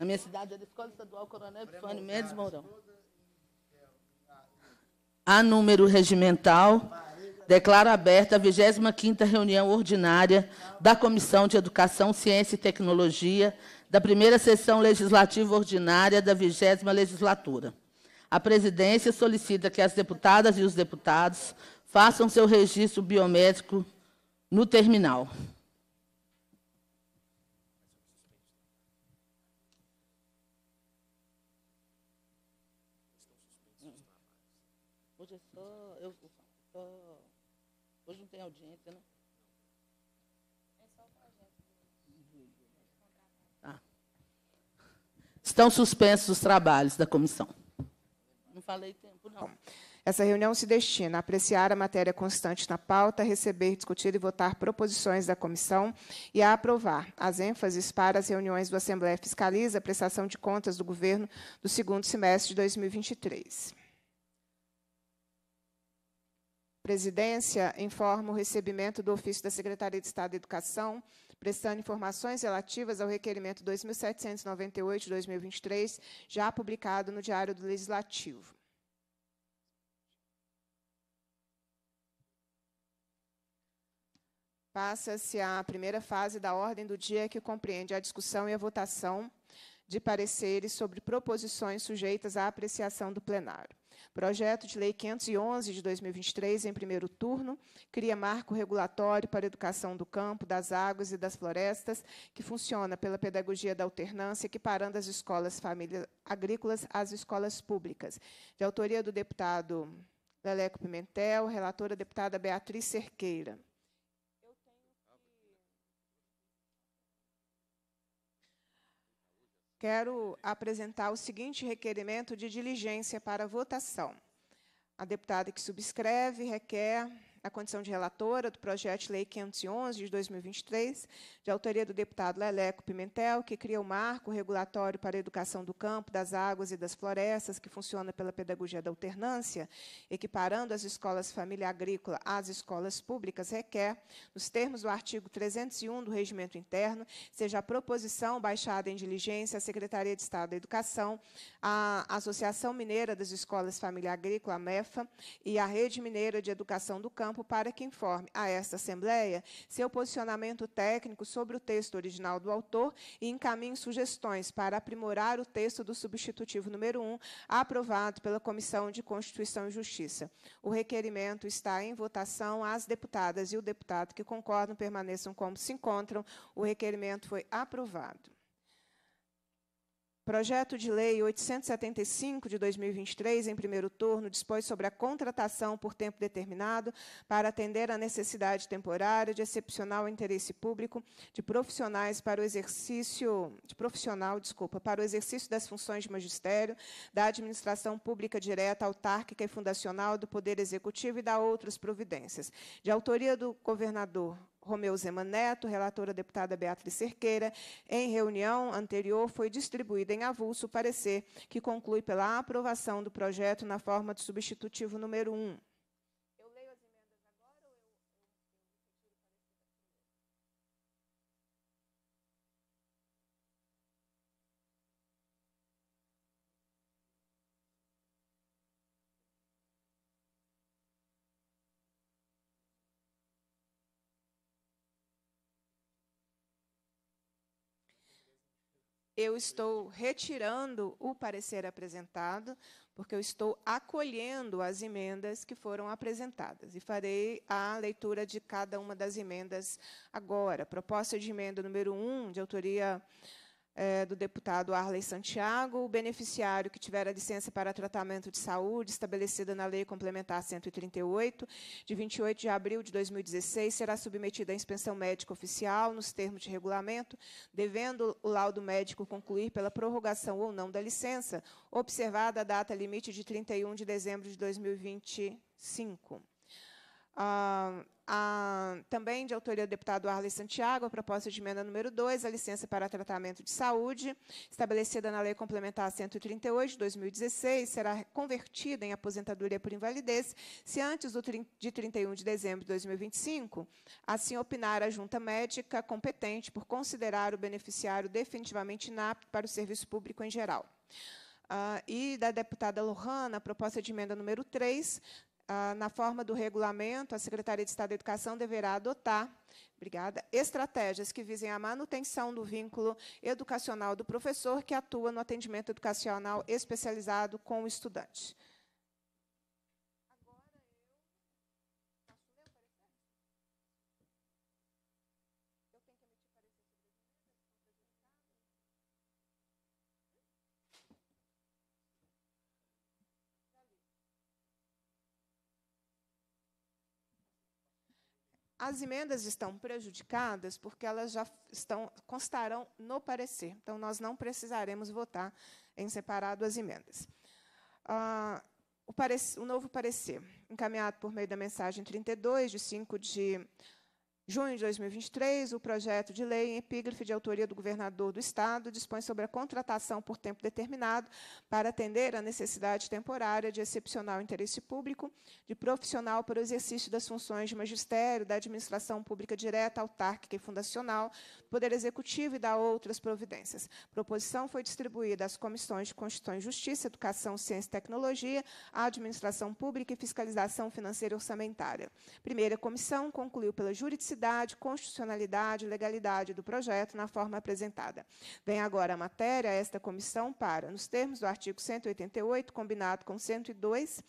Na minha cidade era é a Escola Estadual Coronel Epifânio Mendes Mourão. A número regimental, declaro aberta a 25 reunião ordinária da Comissão de Educação, Ciência e Tecnologia da primeira sessão legislativa ordinária da 20 legislatura. A presidência solicita que as deputadas e os deputados façam seu registro biométrico no terminal. Estão suspensos os trabalhos da comissão. Não falei tempo, não. Essa reunião se destina a apreciar a matéria constante na pauta, receber, discutir e votar proposições da comissão e a aprovar as ênfases para as reuniões do Assembleia Fiscaliza a prestação de contas do governo do segundo semestre de 2023. Presidência informa o recebimento do ofício da Secretaria de Estado da Educação prestando informações relativas ao requerimento 2798-2023, já publicado no Diário do Legislativo. Passa-se à primeira fase da ordem do dia, que compreende a discussão e a votação de pareceres sobre proposições sujeitas à apreciação do plenário. Projeto de Lei 511 de 2023, em primeiro turno, cria marco regulatório para a educação do campo, das águas e das florestas, que funciona pela pedagogia da alternância, equiparando as escolas famílias agrícolas às escolas públicas. De autoria do deputado Leleco Pimentel, relatora deputada Beatriz Cerqueira. quero apresentar o seguinte requerimento de diligência para votação. A deputada que subscreve requer a condição de relatora do projeto de lei 511 de 2023, de autoria do deputado Leleco Pimentel, que cria o um marco regulatório para a educação do campo, das águas e das florestas, que funciona pela pedagogia da alternância, equiparando as escolas família agrícola às escolas públicas, requer, nos termos do artigo 301 do Regimento Interno, seja a proposição baixada em diligência à Secretaria de Estado da Educação, à Associação Mineira das Escolas Família Agrícola, a MEFA, e à Rede Mineira de Educação do Campo, campo para que informe a esta Assembleia seu posicionamento técnico sobre o texto original do autor e encaminhe sugestões para aprimorar o texto do substitutivo número 1, aprovado pela Comissão de Constituição e Justiça. O requerimento está em votação. As deputadas e o deputado que concordam permaneçam como se encontram. O requerimento foi aprovado. Projeto de Lei 875 de 2023, em primeiro turno, dispõe sobre a contratação por tempo determinado para atender à necessidade temporária de excepcional interesse público de profissionais para o exercício de profissional, desculpa, para o exercício das funções de magistério, da administração pública direta, autárquica e fundacional do Poder Executivo e da outras providências. De autoria do governador Romeu Zema Neto, relatora deputada Beatriz Cerqueira, em reunião anterior foi distribuído em avulso o parecer que conclui pela aprovação do projeto na forma de substitutivo número 1. eu estou retirando o parecer apresentado, porque eu estou acolhendo as emendas que foram apresentadas. E farei a leitura de cada uma das emendas agora. Proposta de emenda número 1, um, de autoria é, do deputado Arley Santiago, o beneficiário que tiver a licença para tratamento de saúde estabelecida na Lei Complementar 138, de 28 de abril de 2016, será submetido à inspeção médica oficial nos termos de regulamento, devendo o laudo médico concluir pela prorrogação ou não da licença, observada a data limite de 31 de dezembro de 2025. Ah, a, também de autoria do deputado Arley Santiago, a proposta de emenda número 2, a licença para tratamento de saúde, estabelecida na Lei Complementar 138 de 2016, será convertida em aposentadoria por invalidez se antes do, de 31 de dezembro de 2025, assim opinar a junta médica competente por considerar o beneficiário definitivamente inapto para o serviço público em geral. Uh, e da deputada Lohana, a proposta de emenda número 3, ah, na forma do regulamento, a Secretaria de Estado da Educação deverá adotar Obrigada. Estratégias que visem a manutenção do vínculo educacional do professor que atua no atendimento educacional especializado com o estudante. As emendas estão prejudicadas porque elas já estão constarão no parecer. Então, nós não precisaremos votar em separado as emendas. Ah, o, parecer, o novo parecer, encaminhado por meio da mensagem 32, de 5 de Junho de 2023, o projeto de lei em epígrafe de autoria do governador do Estado dispõe sobre a contratação por tempo determinado para atender à necessidade temporária de excepcional interesse público de profissional para o exercício das funções de magistério da administração pública direta, autárquica e fundacional Poder Executivo e dá outras providências. proposição foi distribuída às comissões de Constituição e Justiça, Educação, Ciência e Tecnologia, Administração Pública e Fiscalização Financeira e Orçamentária. Primeira comissão concluiu pela juridicidade, constitucionalidade e legalidade do projeto na forma apresentada. Vem agora a matéria a esta comissão para, nos termos do artigo 188, combinado com 102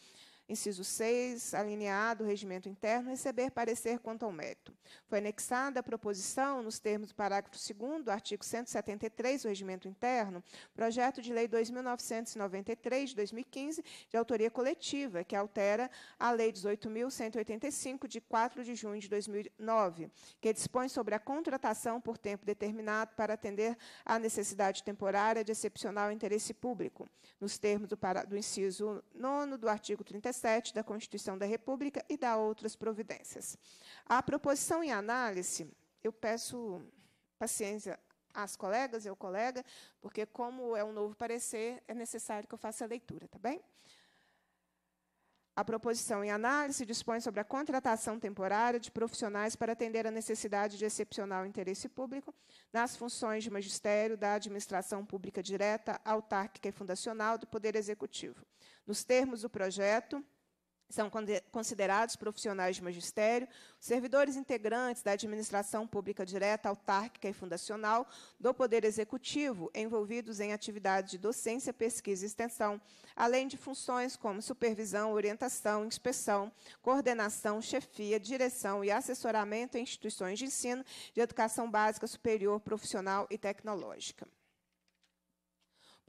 Inciso 6, alineado o regimento interno, receber parecer quanto ao mérito. Foi anexada a proposição, nos termos do parágrafo 2 do artigo 173 do regimento interno, projeto de lei 2993 de 2015, de autoria coletiva, que altera a lei 18.185 de 4 de junho de 2009, que dispõe sobre a contratação por tempo determinado para atender à necessidade temporária de excepcional interesse público, nos termos do, para, do inciso 9 do artigo 37 7 da Constituição da República e da outras providências. A proposição em análise, eu peço paciência às colegas e ao colega, porque como é um novo parecer, é necessário que eu faça a leitura, tá bem? A proposição em análise dispõe sobre a contratação temporária de profissionais para atender a necessidade de excepcional interesse público nas funções de magistério da administração pública direta, autárquica e fundacional do Poder Executivo. Nos termos do projeto, são considerados profissionais de magistério, servidores integrantes da administração pública direta, autárquica e fundacional do Poder Executivo, envolvidos em atividades de docência, pesquisa e extensão, além de funções como supervisão, orientação, inspeção, coordenação, chefia, direção e assessoramento em instituições de ensino de educação básica superior, profissional e tecnológica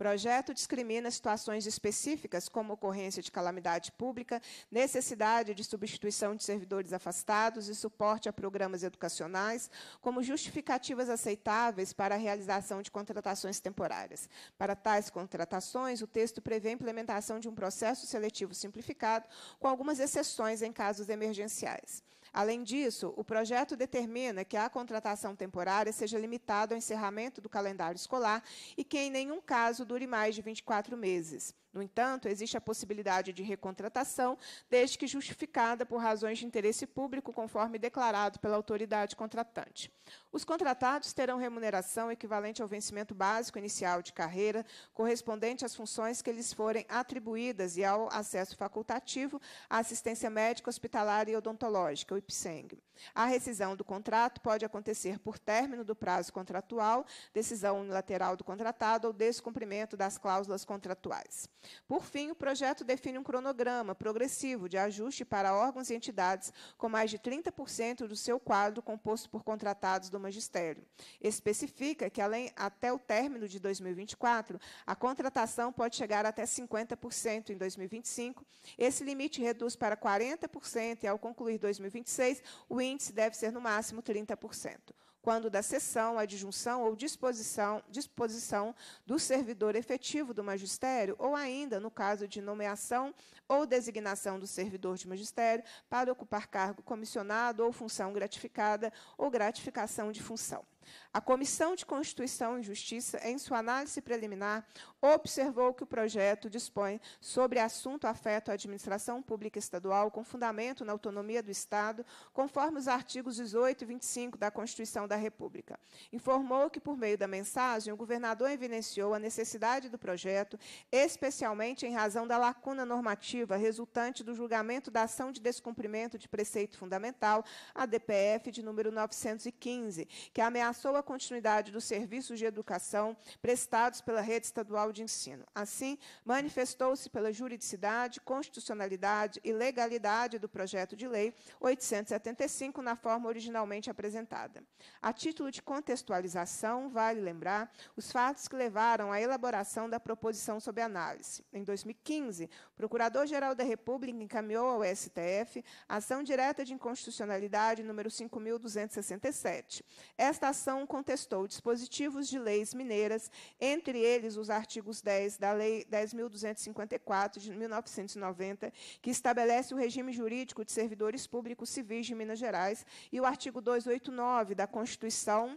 projeto discrimina situações específicas, como ocorrência de calamidade pública, necessidade de substituição de servidores afastados e suporte a programas educacionais, como justificativas aceitáveis para a realização de contratações temporárias. Para tais contratações, o texto prevê a implementação de um processo seletivo simplificado, com algumas exceções em casos emergenciais. Além disso, o projeto determina que a contratação temporária seja limitada ao encerramento do calendário escolar e que, em nenhum caso, dure mais de 24 meses. No entanto, existe a possibilidade de recontratação, desde que justificada por razões de interesse público, conforme declarado pela autoridade contratante. Os contratados terão remuneração equivalente ao vencimento básico inicial de carreira, correspondente às funções que lhes forem atribuídas e ao acesso facultativo à assistência médica, hospitalar e odontológica, o IPSENG. A rescisão do contrato pode acontecer por término do prazo contratual, decisão unilateral do contratado ou descumprimento das cláusulas contratuais. Por fim, o projeto define um cronograma progressivo de ajuste para órgãos e entidades com mais de 30% do seu quadro composto por contratados do magistério. Especifica que, além até o término de 2024, a contratação pode chegar até 50% em 2025. Esse limite reduz para 40% e, ao concluir 2026, o índice deve ser no máximo 30% quando da cessão, adjunção ou disposição, disposição do servidor efetivo do magistério, ou ainda no caso de nomeação ou designação do servidor de magistério para ocupar cargo comissionado ou função gratificada ou gratificação de função. A Comissão de Constituição e Justiça, em sua análise preliminar, observou que o projeto dispõe sobre assunto afeto à administração pública estadual com fundamento na autonomia do Estado, conforme os artigos 18 e 25 da Constituição da República. Informou que, por meio da mensagem, o governador evidenciou a necessidade do projeto, especialmente em razão da lacuna normativa resultante do julgamento da ação de descumprimento de preceito fundamental, a DPF de número 915, que ameaça traçou a continuidade dos serviços de educação prestados pela rede estadual de ensino. Assim, manifestou-se pela juridicidade, constitucionalidade e legalidade do projeto de lei 875 na forma originalmente apresentada. A título de contextualização, vale lembrar os fatos que levaram à elaboração da proposição sob análise. Em 2015, o Procurador-Geral da República encaminhou ao STF a ação direta de inconstitucionalidade número 5267. Esta ação ação contestou dispositivos de leis mineiras, entre eles os artigos 10 da Lei 10.254 de 1990, que estabelece o regime jurídico de servidores públicos civis de Minas Gerais, e o artigo 289 da Constituição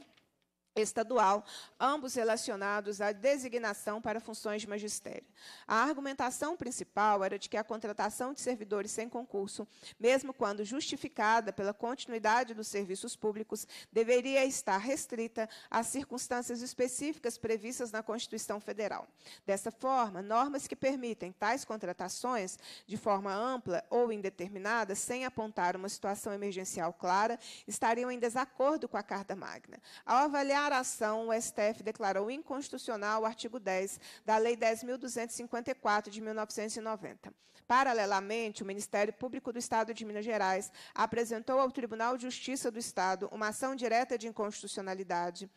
estadual, ambos relacionados à designação para funções de magistério. A argumentação principal era de que a contratação de servidores sem concurso, mesmo quando justificada pela continuidade dos serviços públicos, deveria estar restrita às circunstâncias específicas previstas na Constituição Federal. Dessa forma, normas que permitem tais contratações de forma ampla ou indeterminada, sem apontar uma situação emergencial clara, estariam em desacordo com a Carta Magna. Ao avaliar a ação, o STF declarou inconstitucional o artigo 10 da Lei 10.254 de 1990. Paralelamente, o Ministério Público do Estado de Minas Gerais apresentou ao Tribunal de Justiça do Estado uma ação direta de inconstitucionalidade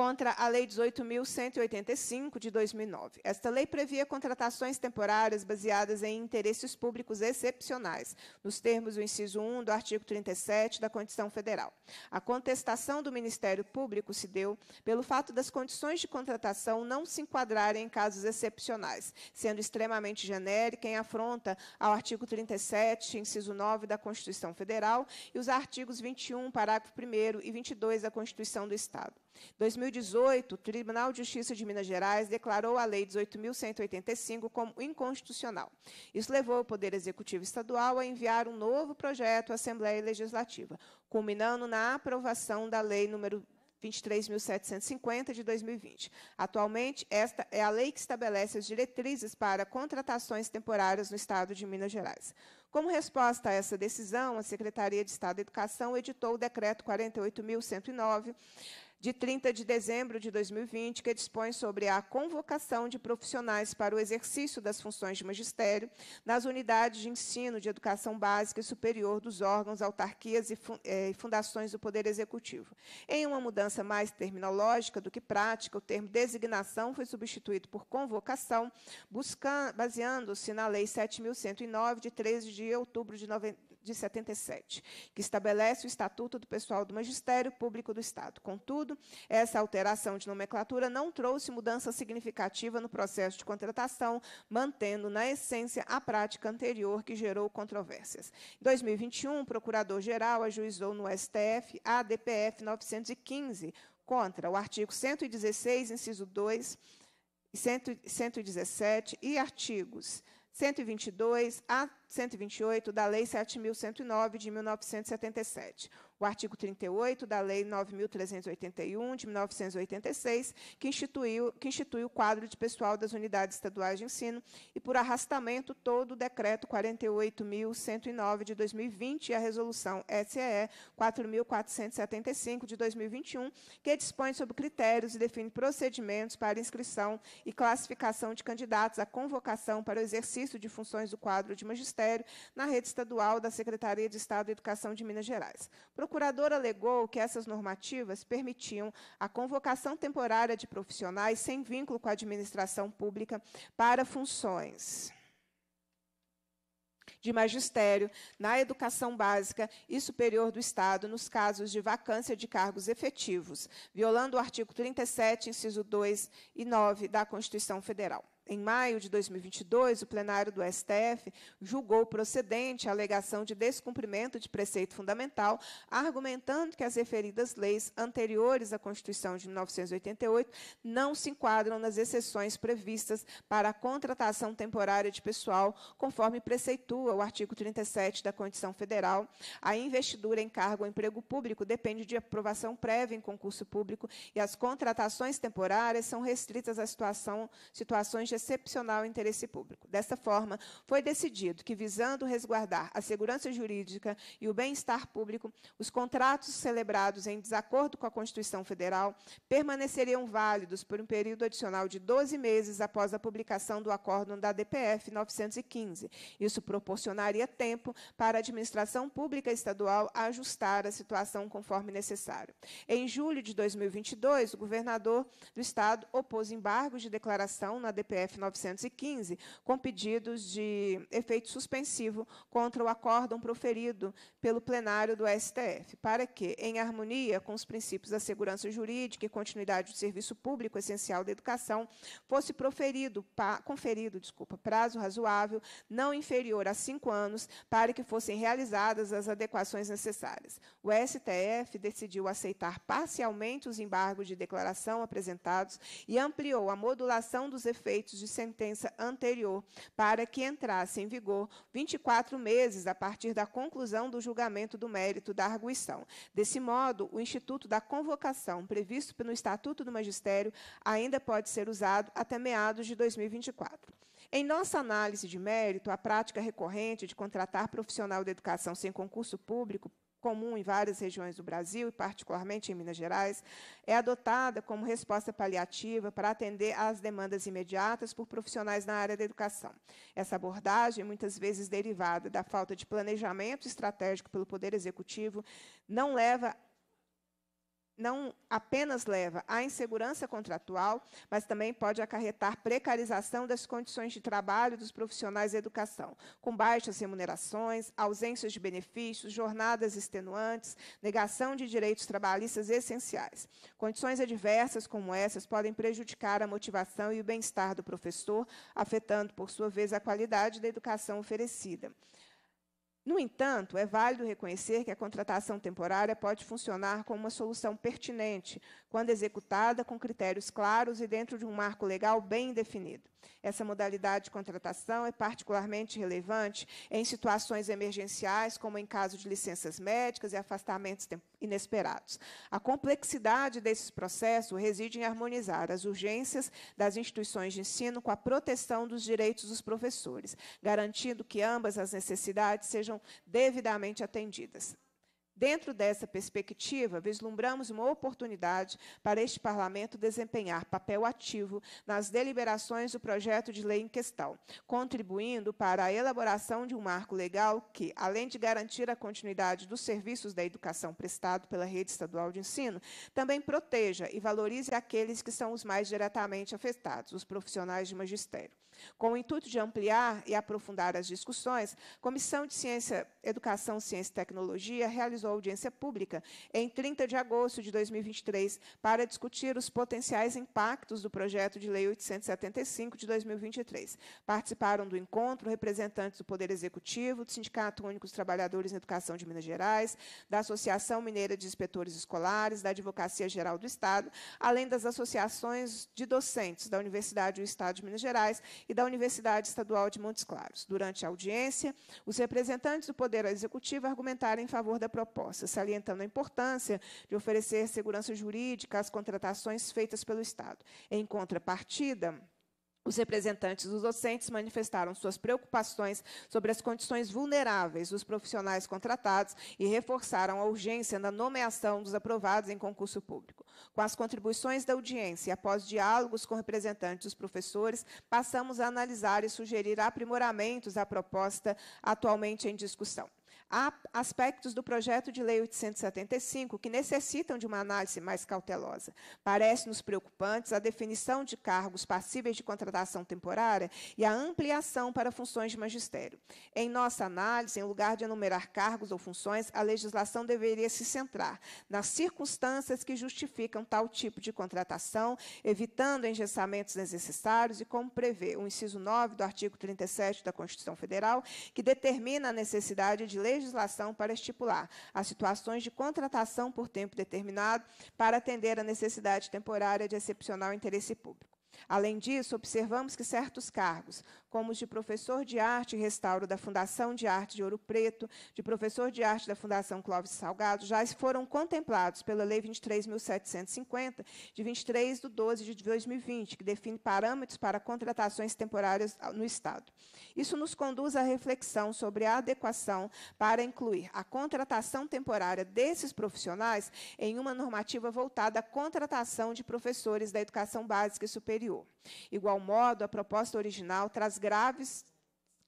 contra a Lei 18.185 de 2009. Esta lei previa contratações temporárias baseadas em interesses públicos excepcionais, nos termos do inciso 1 do artigo 37 da Constituição Federal. A contestação do Ministério Público se deu pelo fato das condições de contratação não se enquadrarem em casos excepcionais, sendo extremamente genérica em afronta ao artigo 37, inciso 9 da Constituição Federal e os artigos 21, parágrafo 1 e 22 da Constituição do Estado. 2018, o Tribunal de Justiça de Minas Gerais declarou a Lei 18.185 como inconstitucional. Isso levou o Poder Executivo Estadual a enviar um novo projeto à Assembleia Legislativa, culminando na aprovação da Lei número 23.750 de 2020. Atualmente, esta é a lei que estabelece as diretrizes para contratações temporárias no Estado de Minas Gerais. Como resposta a essa decisão, a Secretaria de Estado da Educação editou o Decreto 48.109 de 30 de dezembro de 2020, que dispõe sobre a convocação de profissionais para o exercício das funções de magistério nas unidades de ensino de educação básica e superior dos órgãos, autarquias e eh, fundações do Poder Executivo. Em uma mudança mais terminológica do que prática, o termo designação foi substituído por convocação, baseando-se na Lei 7.109, de 13 de outubro de 90 de 77, que estabelece o Estatuto do Pessoal do Magistério Público do Estado. Contudo, essa alteração de nomenclatura não trouxe mudança significativa no processo de contratação, mantendo, na essência, a prática anterior que gerou controvérsias. Em 2021, o Procurador-Geral ajuizou no STF a DPF 915 contra o artigo 116, inciso 2 e 117 e artigos 122 a 128 da Lei 7.109 de 1977, o artigo 38 da Lei 9.381 de 1986, que, instituiu, que institui o quadro de pessoal das unidades estaduais de ensino, e por arrastamento todo o Decreto 48.109 de 2020 e a Resolução SEE 4.475 de 2021, que dispõe sobre critérios e define procedimentos para inscrição e classificação de candidatos à convocação para o exercício de funções do quadro de magistrado Ministério na rede estadual da Secretaria de Estado de Educação de Minas Gerais. O procurador alegou que essas normativas permitiam a convocação temporária de profissionais sem vínculo com a administração pública para funções de magistério na educação básica e superior do Estado nos casos de vacância de cargos efetivos, violando o artigo 37, inciso 2 e 9 da Constituição Federal em maio de 2022, o plenário do STF julgou procedente a alegação de descumprimento de preceito fundamental, argumentando que as referidas leis anteriores à Constituição de 1988 não se enquadram nas exceções previstas para a contratação temporária de pessoal, conforme preceitua o artigo 37 da Constituição Federal. A investidura em cargo ou emprego público depende de aprovação prévia em concurso público e as contratações temporárias são restritas a situação, situações de excepcional interesse público. Dessa forma, foi decidido que, visando resguardar a segurança jurídica e o bem-estar público, os contratos celebrados em desacordo com a Constituição Federal permaneceriam válidos por um período adicional de 12 meses após a publicação do acórdão da DPF 915. Isso proporcionaria tempo para a administração pública estadual ajustar a situação conforme necessário. Em julho de 2022, o governador do estado opôs embargo de declaração na DPF F915, com pedidos de efeito suspensivo contra o acórdão proferido pelo plenário do STF, para que, em harmonia com os princípios da segurança jurídica e continuidade do serviço público essencial da educação, fosse proferido, conferido, desculpa, prazo razoável não inferior a cinco anos para que fossem realizadas as adequações necessárias. O STF decidiu aceitar parcialmente os embargos de declaração apresentados e ampliou a modulação dos efeitos efeitos de sentença anterior, para que entrasse em vigor 24 meses a partir da conclusão do julgamento do mérito da arguição. Desse modo, o instituto da convocação, previsto pelo Estatuto do Magistério, ainda pode ser usado até meados de 2024. Em nossa análise de mérito, a prática recorrente de contratar profissional da educação sem concurso público comum em várias regiões do Brasil, e particularmente em Minas Gerais, é adotada como resposta paliativa para atender às demandas imediatas por profissionais na área da educação. Essa abordagem, é muitas vezes derivada da falta de planejamento estratégico pelo Poder Executivo, não leva não apenas leva à insegurança contratual, mas também pode acarretar precarização das condições de trabalho dos profissionais da educação, com baixas remunerações, ausências de benefícios, jornadas extenuantes, negação de direitos trabalhistas essenciais. Condições adversas como essas podem prejudicar a motivação e o bem-estar do professor, afetando, por sua vez, a qualidade da educação oferecida. No entanto, é válido reconhecer que a contratação temporária pode funcionar como uma solução pertinente quando executada com critérios claros e dentro de um marco legal bem definido. Essa modalidade de contratação é particularmente relevante em situações emergenciais, como em caso de licenças médicas e afastamentos inesperados. A complexidade desse processo reside em harmonizar as urgências das instituições de ensino com a proteção dos direitos dos professores, garantindo que ambas as necessidades sejam devidamente atendidas. Dentro dessa perspectiva, vislumbramos uma oportunidade para este Parlamento desempenhar papel ativo nas deliberações do projeto de lei em questão, contribuindo para a elaboração de um marco legal que, além de garantir a continuidade dos serviços da educação prestado pela rede estadual de ensino, também proteja e valorize aqueles que são os mais diretamente afetados, os profissionais de magistério. Com o intuito de ampliar e aprofundar as discussões, a Comissão de Ciência, Educação, Ciência e Tecnologia realizou realizou audiência pública em 30 de agosto de 2023 para discutir os potenciais impactos do projeto de lei 875 de 2023. Participaram do encontro representantes do Poder Executivo, do Sindicato Único dos Trabalhadores na Educação de Minas Gerais, da Associação Mineira de Inspetores Escolares, da Advocacia Geral do Estado, além das associações de docentes da Universidade do Estado de Minas Gerais e da Universidade Estadual de Montes Claros. Durante a audiência, os representantes do Poder Executivo argumentaram em favor da proposta proposta, salientando a importância de oferecer segurança jurídica às contratações feitas pelo Estado. Em contrapartida, os representantes dos docentes manifestaram suas preocupações sobre as condições vulneráveis dos profissionais contratados e reforçaram a urgência na nomeação dos aprovados em concurso público. Com as contribuições da audiência e após diálogos com representantes dos professores, passamos a analisar e sugerir aprimoramentos à proposta atualmente em discussão. Há aspectos do projeto de lei 875 que necessitam de uma análise mais cautelosa. Parece-nos preocupantes a definição de cargos passíveis de contratação temporária e a ampliação para funções de magistério. Em nossa análise, em lugar de enumerar cargos ou funções, a legislação deveria se centrar nas circunstâncias que justificam tal tipo de contratação, evitando engessamentos desnecessários e como prevê o inciso 9 do artigo 37 da Constituição Federal, que determina a necessidade de legislar legislação para estipular as situações de contratação por tempo determinado para atender a necessidade temporária de excepcional interesse público. Além disso, observamos que certos cargos, como os de professor de arte e restauro da Fundação de Arte de Ouro Preto, de professor de arte da Fundação Clóvis Salgado, já foram contemplados pela Lei 23.750, de 23 de 12 de 2020, que define parâmetros para contratações temporárias no Estado. Isso nos conduz à reflexão sobre a adequação para incluir a contratação temporária desses profissionais em uma normativa voltada à contratação de professores da educação básica e superior. Igual modo, a proposta original traz graves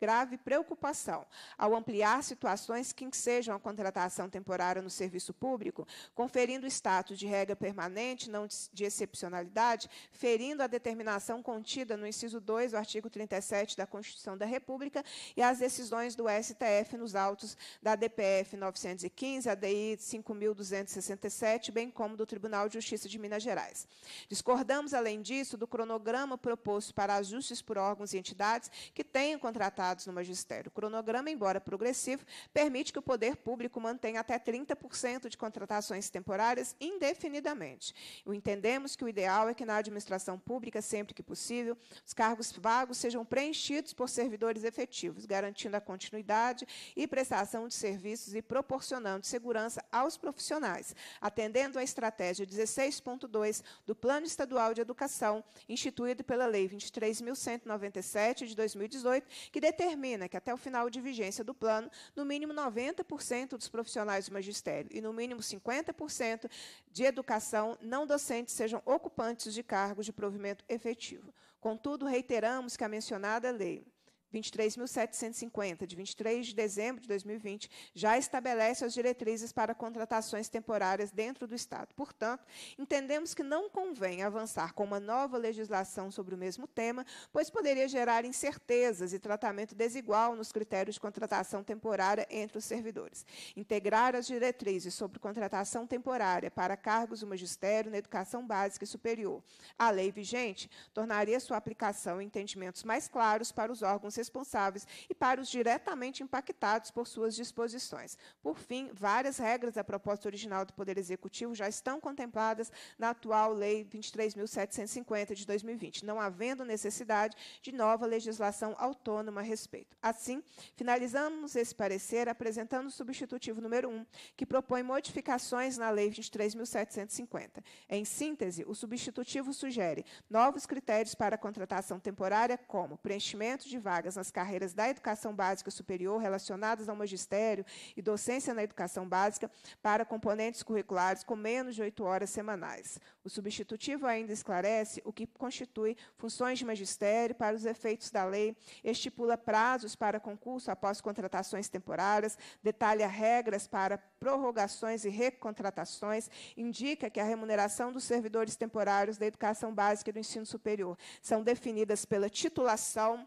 grave preocupação ao ampliar situações que ensejam a contratação temporária no serviço público, conferindo o status de regra permanente, não de excepcionalidade, ferindo a determinação contida no inciso 2 do artigo 37 da Constituição da República e as decisões do STF nos autos da DPF 915, ADI 5267, bem como do Tribunal de Justiça de Minas Gerais. Discordamos, além disso, do cronograma proposto para ajustes por órgãos e entidades que tenham contratado no magistério. O cronograma, embora progressivo, permite que o poder público mantenha até 30% de contratações temporárias indefinidamente. entendemos que o ideal é que na administração pública, sempre que possível, os cargos vagos sejam preenchidos por servidores efetivos, garantindo a continuidade e prestação de serviços e proporcionando segurança aos profissionais, atendendo à estratégia 16.2 do Plano Estadual de Educação, instituído pela Lei 23.197 de 2018, que determina determina que até o final de vigência do plano, no mínimo 90% dos profissionais do magistério e no mínimo 50% de educação não docente sejam ocupantes de cargos de provimento efetivo. Contudo, reiteramos que a mencionada lei 23.750, de 23 de dezembro de 2020, já estabelece as diretrizes para contratações temporárias dentro do Estado. Portanto, entendemos que não convém avançar com uma nova legislação sobre o mesmo tema, pois poderia gerar incertezas e tratamento desigual nos critérios de contratação temporária entre os servidores. Integrar as diretrizes sobre contratação temporária para cargos do magistério na educação básica e superior à lei vigente tornaria sua aplicação e entendimentos mais claros para os órgãos responsáveis e para os diretamente impactados por suas disposições. Por fim, várias regras da proposta original do Poder Executivo já estão contempladas na atual Lei 23.750 de 2020, não havendo necessidade de nova legislação autônoma a respeito. Assim, finalizamos esse parecer apresentando o substitutivo número 1, que propõe modificações na Lei 23.750. Em síntese, o substitutivo sugere novos critérios para a contratação temporária, como preenchimento de vagas nas carreiras da educação básica superior relacionadas ao magistério e docência na educação básica para componentes curriculares com menos de oito horas semanais. O substitutivo ainda esclarece o que constitui funções de magistério para os efeitos da lei, estipula prazos para concurso após contratações temporárias, detalha regras para prorrogações e recontratações, indica que a remuneração dos servidores temporários da educação básica e do ensino superior são definidas pela titulação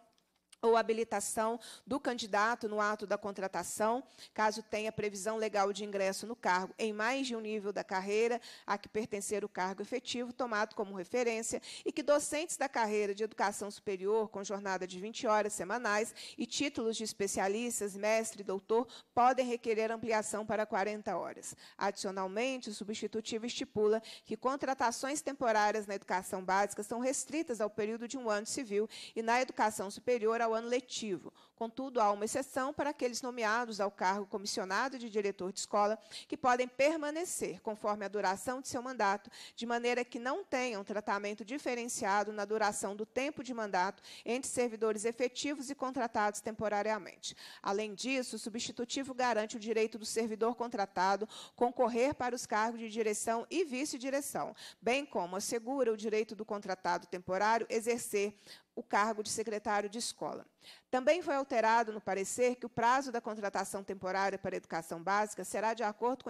ou habilitação do candidato no ato da contratação, caso tenha previsão legal de ingresso no cargo em mais de um nível da carreira a que pertencer o cargo efetivo, tomado como referência, e que docentes da carreira de educação superior, com jornada de 20 horas semanais e títulos de especialistas, mestre e doutor, podem requerer ampliação para 40 horas. Adicionalmente, o substitutivo estipula que contratações temporárias na educação básica são restritas ao período de um ano civil e na educação superior ao ano letivo. Contudo, há uma exceção para aqueles nomeados ao cargo comissionado de diretor de escola, que podem permanecer conforme a duração de seu mandato, de maneira que não tenham tratamento diferenciado na duração do tempo de mandato entre servidores efetivos e contratados temporariamente. Além disso, o substitutivo garante o direito do servidor contratado concorrer para os cargos de direção e vice-direção, bem como assegura o direito do contratado temporário exercer o cargo de secretário de escola. Também foi alterado no parecer que o prazo da contratação temporária para a educação básica será de acordo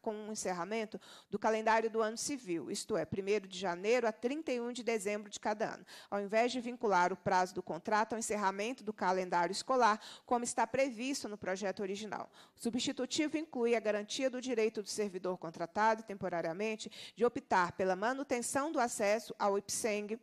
com o encerramento do calendário do ano civil, isto é, 1 de janeiro a 31 de dezembro de cada ano, ao invés de vincular o prazo do contrato ao encerramento do calendário escolar, como está previsto no projeto original. O substitutivo inclui a garantia do direito do servidor contratado temporariamente de optar pela manutenção do acesso ao IPSENG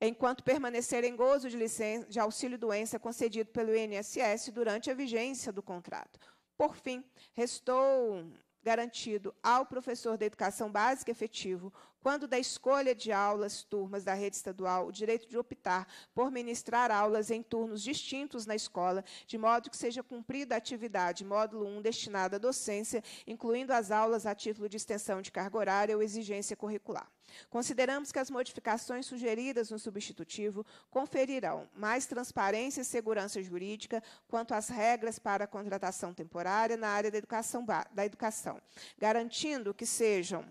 enquanto permanecer em gozo de, licença, de auxílio-doença concedido pelo INSS durante a vigência do contrato. Por fim, restou garantido ao professor da educação básica efetivo quando da escolha de aulas, turmas da rede estadual, o direito de optar por ministrar aulas em turnos distintos na escola, de modo que seja cumprida a atividade módulo 1 destinada à docência, incluindo as aulas a título de extensão de carga horária ou exigência curricular. Consideramos que as modificações sugeridas no substitutivo conferirão mais transparência e segurança jurídica quanto às regras para a contratação temporária na área da educação, da educação garantindo que sejam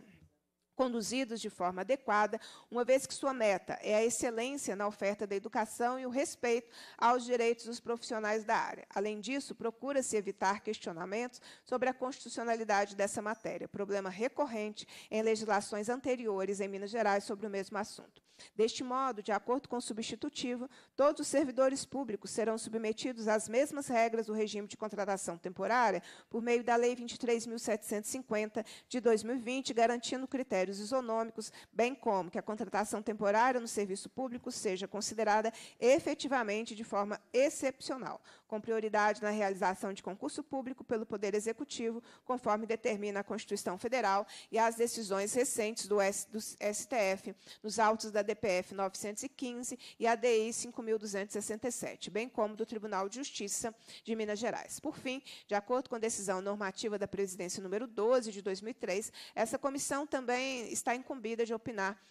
conduzidos de forma adequada, uma vez que sua meta é a excelência na oferta da educação e o respeito aos direitos dos profissionais da área. Além disso, procura-se evitar questionamentos sobre a constitucionalidade dessa matéria, problema recorrente em legislações anteriores em Minas Gerais sobre o mesmo assunto. Deste modo, de acordo com o substitutivo, todos os servidores públicos serão submetidos às mesmas regras do regime de contratação temporária por meio da Lei 23.750 de 2020, garantindo critérios isonômicos, bem como que a contratação temporária no serviço público seja considerada efetivamente de forma excepcional, com prioridade na realização de concurso público pelo Poder Executivo, conforme determina a Constituição Federal e as decisões recentes do, do STF nos autos da DPF 915 e a DI 5267, bem como do Tribunal de Justiça de Minas Gerais. Por fim, de acordo com a decisão normativa da Presidência número 12 de 2003, essa comissão também está incumbida de opinar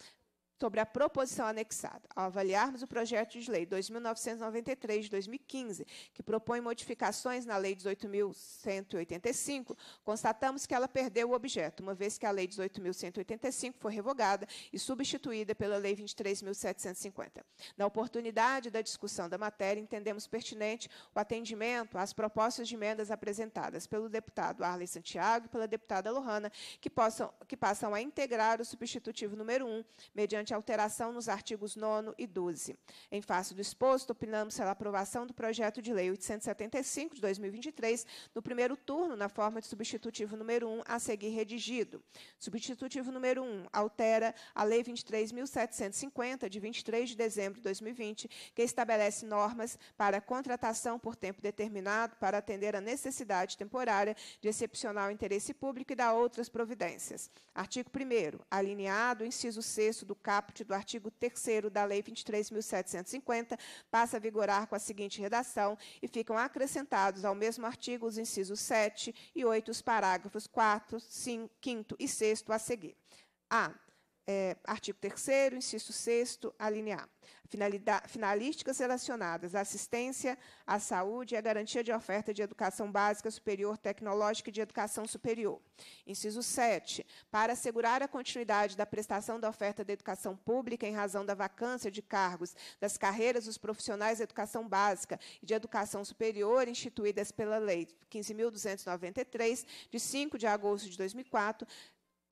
sobre a proposição anexada. Ao avaliarmos o projeto de lei 2993 de 2015, que propõe modificações na lei 18185, constatamos que ela perdeu o objeto, uma vez que a lei 18185 foi revogada e substituída pela lei 23750. Na oportunidade da discussão da matéria, entendemos pertinente o atendimento às propostas de emendas apresentadas pelo deputado Arley Santiago e pela deputada Lohana, que possam que passam a integrar o substitutivo número 1 mediante mediante alteração nos artigos 9 e 12. Em face do exposto, opinamos pela aprovação do projeto de lei 875 de 2023, no primeiro turno, na forma de substitutivo número 1, a seguir redigido. Substitutivo número 1 altera a lei 23.750 de 23 de dezembro de 2020, que estabelece normas para contratação por tempo determinado para atender a necessidade temporária de excepcional interesse público e da outras providências. Artigo 1 alineado, inciso 6 do CAP caput do artigo 3 da Lei 23.750 passa a vigorar com a seguinte redação e ficam acrescentados ao mesmo artigo os incisos 7 e 8, os parágrafos 4, 5, 5 e 6 a seguir. A é, artigo 3 inciso 6 a A. Finalísticas relacionadas à assistência à saúde e à garantia de oferta de educação básica superior tecnológica e de educação superior. Inciso 7. Para assegurar a continuidade da prestação da oferta da educação pública em razão da vacância de cargos das carreiras dos profissionais de educação básica e de educação superior instituídas pela Lei 15.293, de 5 de agosto de 2004,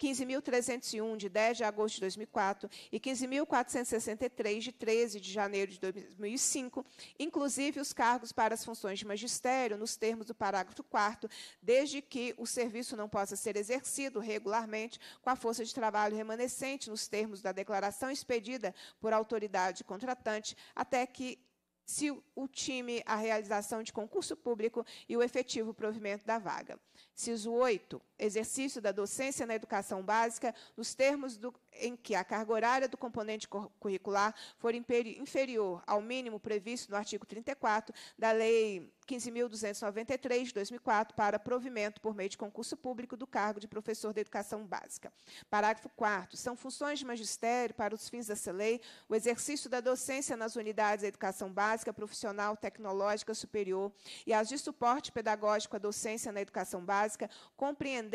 15.301, de 10 de agosto de 2004, e 15.463, de 13 de janeiro de 2005, inclusive os cargos para as funções de magistério, nos termos do parágrafo 4, desde que o serviço não possa ser exercido regularmente com a força de trabalho remanescente, nos termos da declaração expedida por autoridade contratante, até que se o time, a realização de concurso público e o efetivo provimento da vaga. Ciso 8 exercício da docência na educação básica nos termos do, em que a carga horária do componente curricular for inferior ao mínimo previsto no artigo 34 da Lei 15.293 de 2004 para provimento por meio de concurso público do cargo de professor da educação básica. Parágrafo 4 São funções de magistério para os fins dessa lei o exercício da docência nas unidades da educação básica, profissional, tecnológica superior e as de suporte pedagógico à docência na educação básica, compreendendo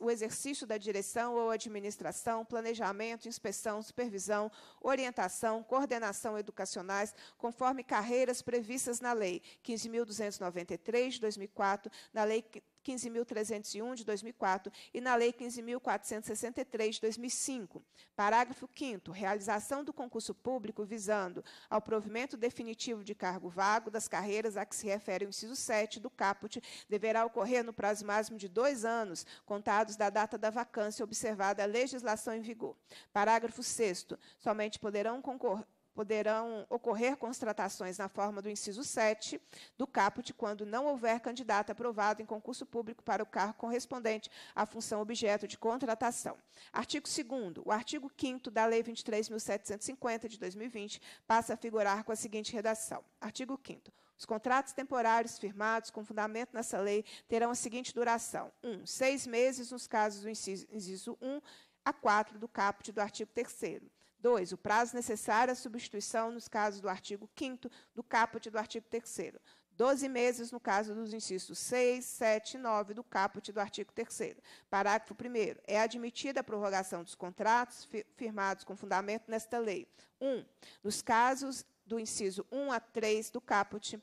o exercício da direção ou administração, planejamento, inspeção, supervisão, orientação, coordenação educacionais, conforme carreiras previstas na Lei 15.293 de 2004, na Lei 15.301 de 2004 e na Lei 15.463 de 2005. Parágrafo 5. Realização do concurso público visando ao provimento definitivo de cargo vago das carreiras a que se refere o inciso 7 do caput deverá ocorrer no prazo máximo de dois anos, contados da data da vacância observada a legislação em vigor. Parágrafo 6. Somente poderão concorrer poderão ocorrer contratações na forma do inciso 7 do caput quando não houver candidato aprovado em concurso público para o cargo correspondente à função objeto de contratação. Artigo 2 O artigo 5 da Lei 23.750 de 2020 passa a figurar com a seguinte redação. Artigo 5 os contratos temporários firmados com fundamento nessa lei terão a seguinte duração: 1. Um, seis meses nos casos do inciso 1 a 4 do caput do artigo 3 2. O prazo necessário à substituição nos casos do artigo 5 do caput do artigo 3 12 meses no caso dos incisos 6, 7 e 9 do caput do artigo 3 Parágrafo 1 É admitida a prorrogação dos contratos firmados com fundamento nesta lei. 1. Um, nos casos do inciso 1 a 3 do caput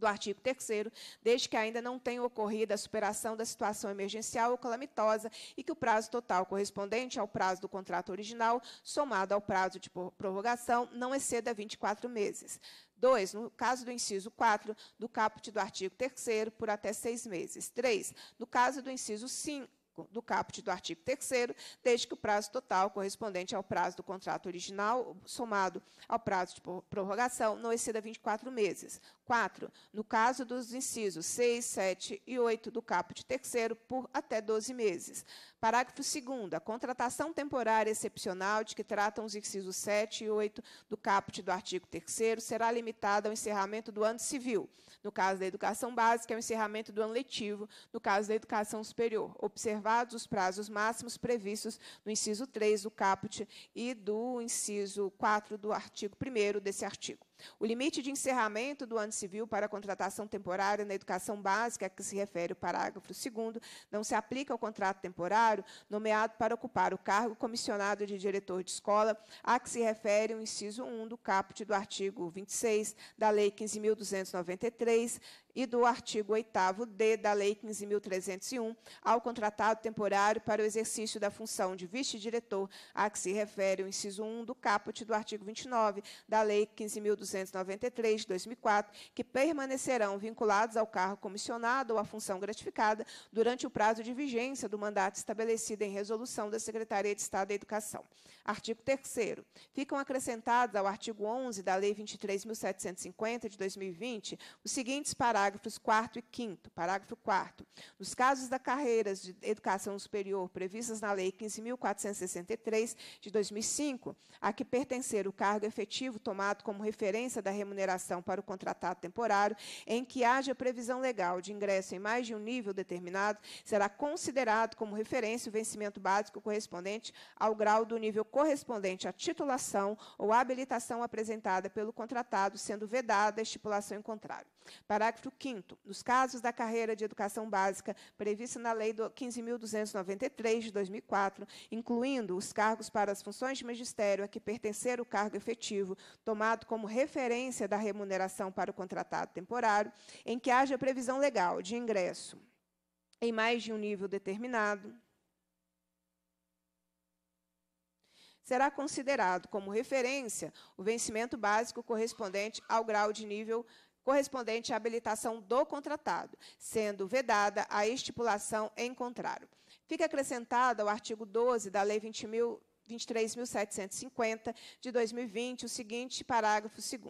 do artigo 3 desde que ainda não tenha ocorrido a superação da situação emergencial ou calamitosa e que o prazo total correspondente ao prazo do contrato original, somado ao prazo de prorrogação, não exceda 24 meses. 2. No caso do inciso 4, do caput do artigo 3 por até seis meses. 3. No caso do inciso 5, do caput do artigo 3 desde que o prazo total correspondente ao prazo do contrato original, somado ao prazo de prorrogação, não exceda 24 meses. 4. No caso dos incisos 6, 7 e 8 do caput 3 por até 12 meses. Parágrafo 2 A contratação temporária excepcional de que tratam os incisos 7 e 8 do caput do artigo 3 será limitada ao encerramento do ano civil. No caso da educação básica, é o encerramento do ano letivo. No caso da educação superior, observados os prazos máximos previstos no inciso 3 do caput e do inciso 4 do artigo 1 desse artigo. O limite de encerramento do ano civil para a contratação temporária na educação básica, a que se refere o parágrafo 2, não se aplica ao contrato temporário nomeado para ocupar o cargo comissionado de diretor de escola, a que se refere o inciso 1 do caput do artigo 26 da Lei 15.293, e do artigo 8º-D da Lei 15.301 ao contratado temporário para o exercício da função de vice-diretor, a que se refere o inciso 1 do caput do artigo 29 da Lei 15.293 de 2004, que permanecerão vinculados ao cargo comissionado ou à função gratificada durante o prazo de vigência do mandato estabelecido em resolução da Secretaria de Estado da Educação. Artigo 3 Ficam acrescentados ao artigo 11 da Lei 23.750 de 2020 os seguintes parágrafos parágrafos 4 e 5 Parágrafo 4 Nos casos da carreiras de educação superior previstas na Lei 15.463, de 2005, a que pertencer o cargo efetivo tomado como referência da remuneração para o contratado temporário, em que haja previsão legal de ingresso em mais de um nível determinado, será considerado como referência o vencimento básico correspondente ao grau do nível correspondente à titulação ou habilitação apresentada pelo contratado, sendo vedada a estipulação em contrário. Parágrafo 5 Nos casos da carreira de educação básica prevista na Lei 15.293 de 2004, incluindo os cargos para as funções de magistério a que pertencer o cargo efetivo, tomado como referência da remuneração para o contratado temporário, em que haja previsão legal de ingresso em mais de um nível determinado, será considerado como referência o vencimento básico correspondente ao grau de nível correspondente à habilitação do contratado, sendo vedada a estipulação em contrário. Fica acrescentado ao artigo 12 da Lei 23.750 de 2020, o seguinte parágrafo 2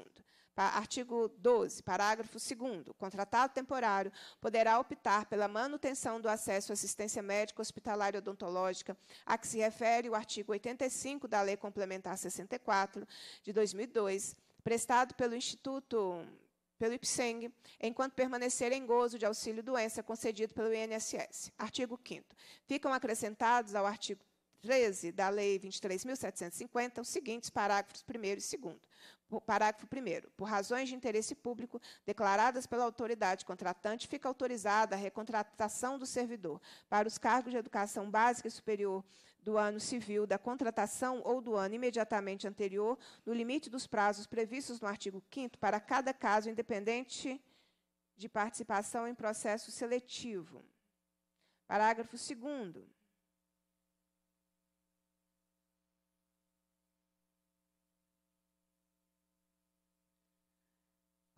Artigo 12, parágrafo 2 o contratado temporário poderá optar pela manutenção do acesso à assistência médica hospitalar e odontológica, a que se refere o artigo 85 da Lei Complementar 64 de 2002, prestado pelo Instituto pelo IPSENG, enquanto permanecer em gozo de auxílio-doença concedido pelo INSS. Artigo 5 Ficam acrescentados ao artigo 13 da Lei 23.750 os seguintes parágrafos 1 e 2 parágrafo 1 por razões de interesse público declaradas pela autoridade contratante, fica autorizada a recontratação do servidor para os cargos de educação básica e superior do ano civil da contratação ou do ano imediatamente anterior, no limite dos prazos previstos no artigo 5 para cada caso independente de participação em processo seletivo. Parágrafo 2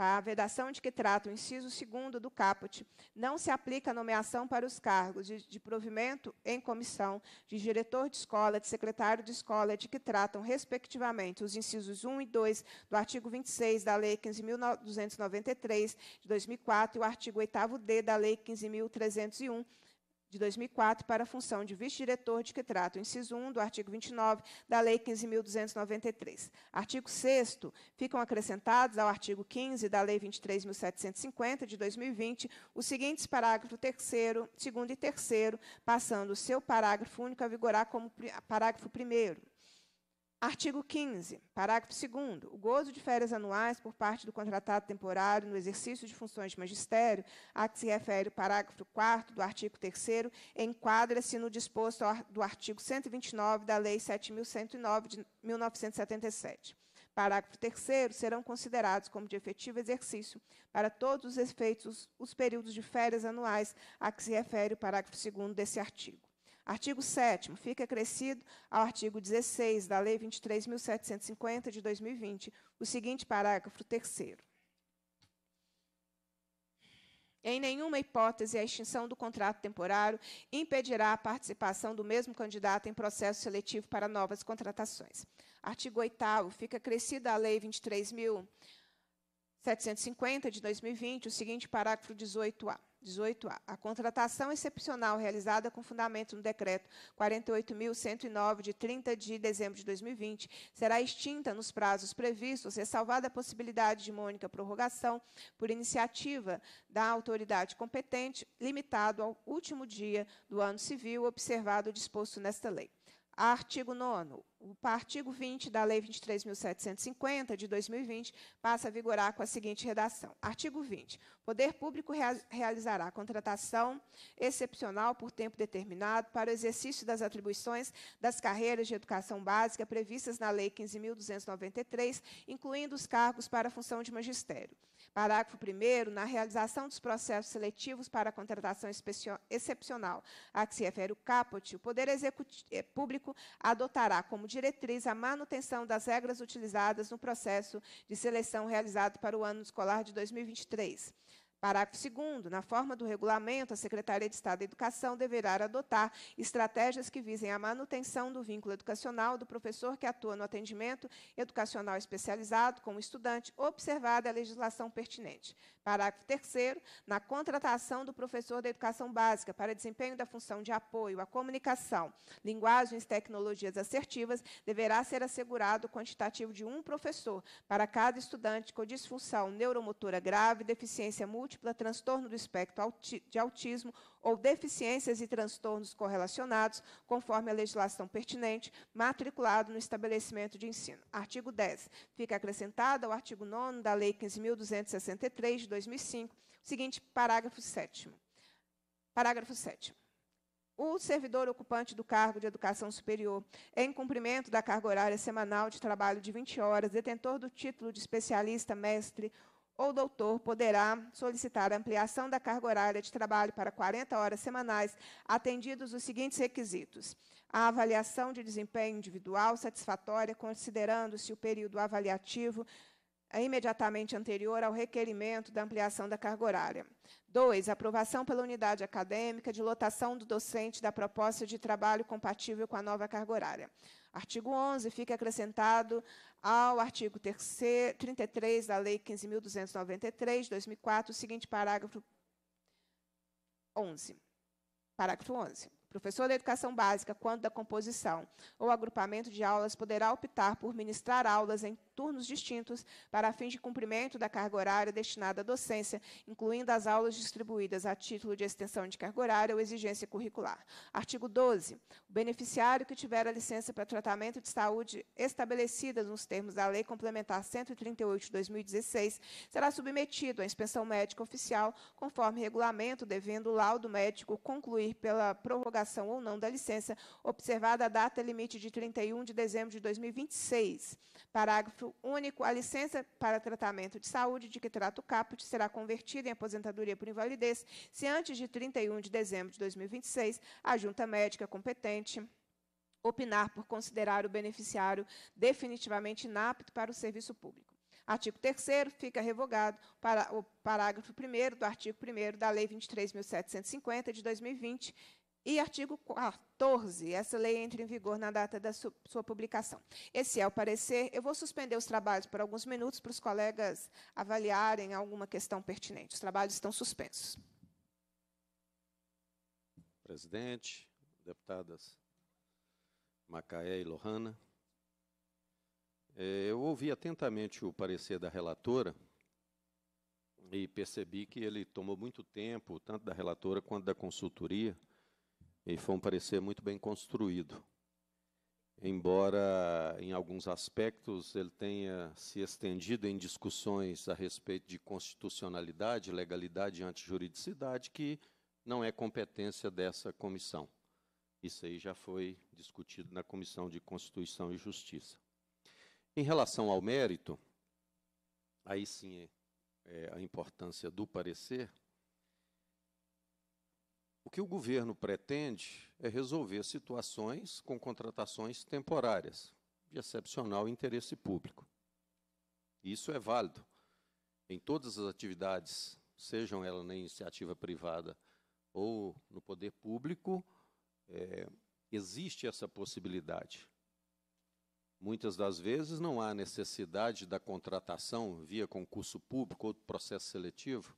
A vedação de que trata o inciso 2 do caput não se aplica à nomeação para os cargos de, de, provimento em comissão de diretor de escola, de secretário de escola, de que tratam, respectivamente, os incisos 1 e 2 do artigo 26 da Lei 15.293, de 2004, e o artigo 8º-D da Lei 15.301, de 2004 para a função de vice-diretor de que trata o inciso 1 do artigo 29 da Lei 15.293. Artigo 6 ficam acrescentados ao artigo 15 da Lei 23.750 de 2020 os seguintes parágrafo 3 segundo e terceiro, passando o seu parágrafo único a vigorar como parágrafo primeiro. Artigo 15, parágrafo 2 O gozo de férias anuais por parte do contratado temporário no exercício de funções de magistério, a que se refere o parágrafo 4 do artigo 3 enquadra-se no disposto do artigo 129 da Lei 7109 de 1977. Parágrafo 3 serão considerados como de efetivo exercício para todos os efeitos os períodos de férias anuais a que se refere o parágrafo 2 desse artigo. Artigo 7 fica acrescido ao artigo 16 da Lei 23.750 de 2020, o seguinte parágrafo terceiro. Em nenhuma hipótese, a extinção do contrato temporário impedirá a participação do mesmo candidato em processo seletivo para novas contratações. Artigo 8 fica acrescido à Lei 23.750 de 2020, o seguinte parágrafo 18A. 18A. A contratação excepcional realizada com fundamento no decreto 48.109 de 30 de dezembro de 2020 será extinta nos prazos previstos, ressalvada a possibilidade de mônica prorrogação por iniciativa da autoridade competente, limitado ao último dia do ano civil observado o disposto nesta lei. Artigo 9. O artigo 20 da Lei 23.750, de 2020, passa a vigorar com a seguinte redação. Artigo 20. O poder público rea realizará contratação excepcional por tempo determinado para o exercício das atribuições das carreiras de educação básica previstas na Lei 15.293, incluindo os cargos para a função de magistério. Parágrafo 1 na realização dos processos seletivos para a contratação excepcional a que se refere o caput, o Poder Executivo, eh, Público adotará como diretriz a manutenção das regras utilizadas no processo de seleção realizado para o ano escolar de 2023. Parágrafo 2. Na forma do regulamento, a Secretaria de Estado da Educação deverá adotar estratégias que visem a manutenção do vínculo educacional do professor que atua no atendimento educacional especializado com o estudante, observada a legislação pertinente. Parágrafo 3 na contratação do professor da educação básica para desempenho da função de apoio à comunicação, linguagens e tecnologias assertivas, deverá ser assegurado o quantitativo de um professor para cada estudante com disfunção neuromotora grave, deficiência múltipla, transtorno do espectro de autismo ou deficiências e transtornos correlacionados, conforme a legislação pertinente, matriculado no estabelecimento de ensino. Artigo 10. Fica acrescentado ao artigo 9 da Lei 15.263, de 2005, o seguinte parágrafo 7. Parágrafo 7. O servidor ocupante do cargo de educação superior, em cumprimento da carga horária semanal de trabalho de 20 horas, detentor do título de especialista, mestre ou doutor poderá solicitar a ampliação da carga horária de trabalho para 40 horas semanais, atendidos os seguintes requisitos: a avaliação de desempenho individual satisfatória, considerando-se o período avaliativo é imediatamente anterior ao requerimento da ampliação da carga horária. 2. Aprovação pela unidade acadêmica de lotação do docente da proposta de trabalho compatível com a nova carga horária. Artigo 11 fica acrescentado ao artigo 33 da Lei 15.293, de 2004, o seguinte parágrafo 11. Parágrafo 11. Professor da educação básica, quando da composição ou agrupamento de aulas, poderá optar por ministrar aulas em turnos distintos, para fins de cumprimento da carga horária destinada à docência, incluindo as aulas distribuídas a título de extensão de carga horária ou exigência curricular. Artigo 12. O beneficiário que tiver a licença para tratamento de saúde estabelecida nos termos da Lei Complementar 138 de 2016 será submetido à inspeção médica oficial, conforme regulamento, devendo o laudo médico concluir pela prorrogação ou não da licença, observada a data limite de 31 de dezembro de 2026. Parágrafo único, a licença para tratamento de saúde de que trata o caput será convertida em aposentadoria por invalidez se antes de 31 de dezembro de 2026 a junta médica competente opinar por considerar o beneficiário definitivamente inapto para o serviço público. Artigo 3 fica revogado para o parágrafo 1 do artigo 1 da Lei 23.750 de 2020, e artigo 14, essa lei entra em vigor na data da sua publicação. Esse é o parecer. Eu vou suspender os trabalhos por alguns minutos para os colegas avaliarem alguma questão pertinente. Os trabalhos estão suspensos. Presidente, deputadas Macaé e Lohana. Eh, eu ouvi atentamente o parecer da relatora e percebi que ele tomou muito tempo, tanto da relatora quanto da consultoria, e foi um parecer muito bem construído. Embora, em alguns aspectos, ele tenha se estendido em discussões a respeito de constitucionalidade, legalidade e antijuridicidade, que não é competência dessa comissão. Isso aí já foi discutido na Comissão de Constituição e Justiça. Em relação ao mérito, aí sim é, é a importância do parecer, que o governo pretende é resolver situações com contratações temporárias, de excepcional interesse público. Isso é válido em todas as atividades, sejam elas na iniciativa privada ou no poder público, é, existe essa possibilidade. Muitas das vezes não há necessidade da contratação via concurso público ou processo seletivo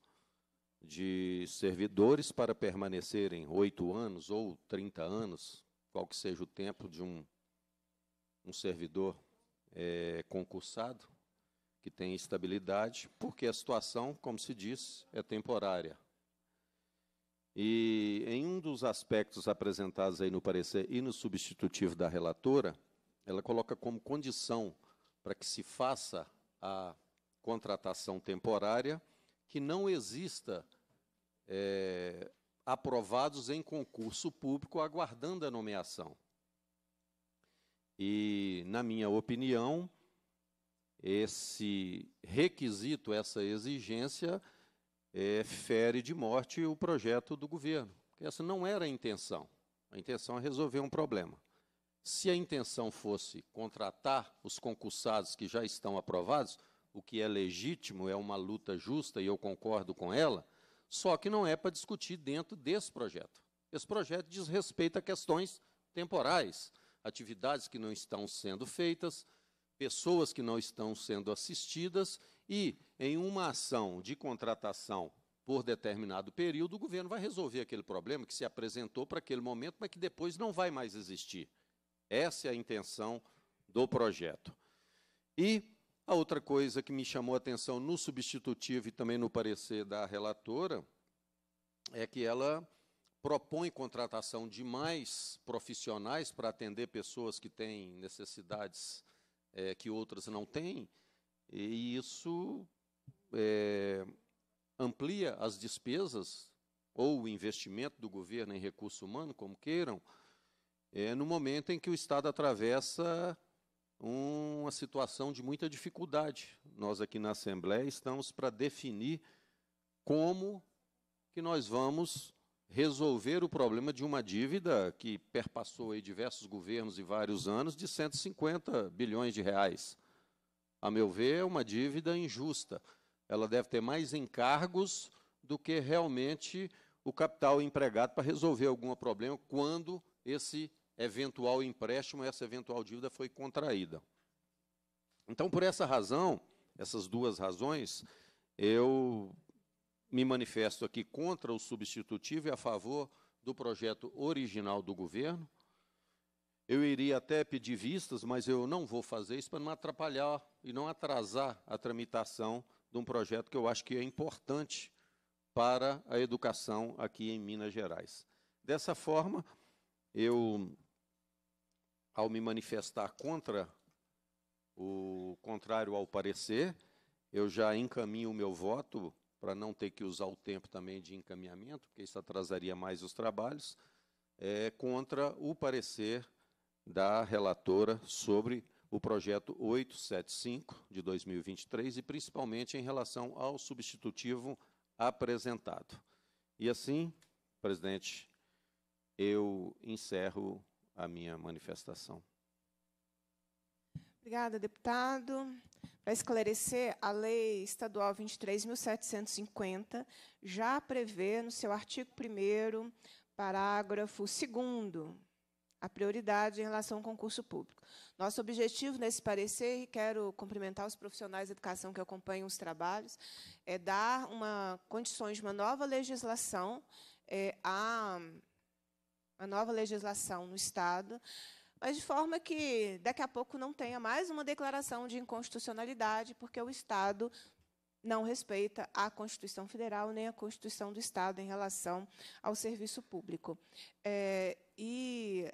de servidores para permanecerem oito anos ou 30 anos, qual que seja o tempo de um, um servidor é, concursado, que tem estabilidade, porque a situação, como se diz, é temporária. E em um dos aspectos apresentados aí no parecer e no substitutivo da relatora, ela coloca como condição para que se faça a contratação temporária que não exista é, aprovados em concurso público aguardando a nomeação. E, na minha opinião, esse requisito, essa exigência, é, fere de morte o projeto do governo. Essa não era a intenção. A intenção é resolver um problema. Se a intenção fosse contratar os concursados que já estão aprovados, o que é legítimo, é uma luta justa e eu concordo com ela, só que não é para discutir dentro desse projeto. Esse projeto diz respeito a questões temporais, atividades que não estão sendo feitas, pessoas que não estão sendo assistidas e, em uma ação de contratação por determinado período, o governo vai resolver aquele problema que se apresentou para aquele momento, mas que depois não vai mais existir. Essa é a intenção do projeto. E a outra coisa que me chamou a atenção no substitutivo e também no parecer da relatora é que ela propõe contratação de mais profissionais para atender pessoas que têm necessidades é, que outras não têm, e isso é, amplia as despesas ou o investimento do governo em recurso humano, como queiram, é, no momento em que o Estado atravessa uma situação de muita dificuldade. Nós aqui na Assembleia estamos para definir como que nós vamos resolver o problema de uma dívida que perpassou diversos governos e vários anos de 150 bilhões de reais. A meu ver, é uma dívida injusta. Ela deve ter mais encargos do que realmente o capital empregado para resolver algum problema quando esse eventual empréstimo, essa eventual dívida foi contraída. Então, por essa razão, essas duas razões, eu me manifesto aqui contra o substitutivo e a favor do projeto original do governo. Eu iria até pedir vistas, mas eu não vou fazer isso para não atrapalhar e não atrasar a tramitação de um projeto que eu acho que é importante para a educação aqui em Minas Gerais. Dessa forma, eu ao me manifestar contra o contrário ao parecer, eu já encaminho o meu voto para não ter que usar o tempo também de encaminhamento, porque isso atrasaria mais os trabalhos, é, contra o parecer da relatora sobre o projeto 875 de 2023 e principalmente em relação ao substitutivo apresentado. E assim, presidente, eu encerro a minha manifestação. Obrigada, deputado. Para esclarecer, a Lei Estadual 23.750 já prevê no seu artigo 1, parágrafo 2, a prioridade em relação ao concurso público. Nosso objetivo nesse parecer, e quero cumprimentar os profissionais da educação que acompanham os trabalhos, é dar uma, condições de uma nova legislação é, a a nova legislação no Estado, mas de forma que daqui a pouco não tenha mais uma declaração de inconstitucionalidade, porque o Estado não respeita a Constituição Federal nem a Constituição do Estado em relação ao serviço público. É, e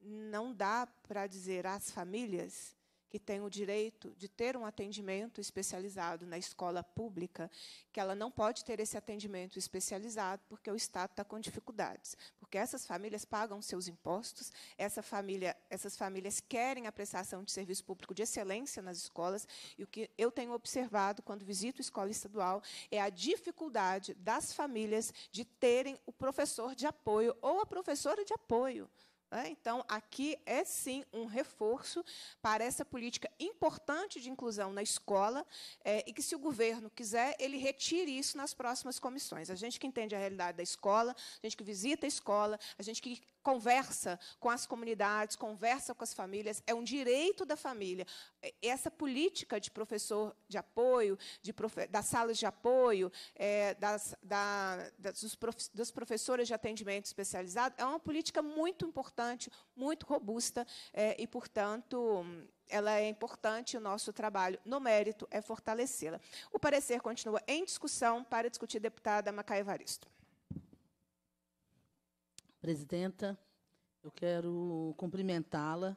não dá para dizer às famílias que tem o direito de ter um atendimento especializado na escola pública, que ela não pode ter esse atendimento especializado porque o Estado está com dificuldades. Porque essas famílias pagam seus impostos, essa família, essas famílias querem a prestação de serviço público de excelência nas escolas, e o que eu tenho observado quando visito escola estadual é a dificuldade das famílias de terem o professor de apoio ou a professora de apoio. Então, aqui é sim um reforço para essa política importante de inclusão na escola, é, e que, se o governo quiser, ele retire isso nas próximas comissões. A gente que entende a realidade da escola, a gente que visita a escola, a gente que conversa com as comunidades, conversa com as famílias, é um direito da família. Essa política de professor de apoio, de profe das salas de apoio, é, das, da, das, dos, prof professores de atendimento especializado, é uma política muito importante, muito robusta, é, e, portanto, ela é importante, o nosso trabalho no mérito é fortalecê-la. O parecer continua em discussão para discutir deputada Macaia Varisto. Presidenta, eu quero cumprimentá-la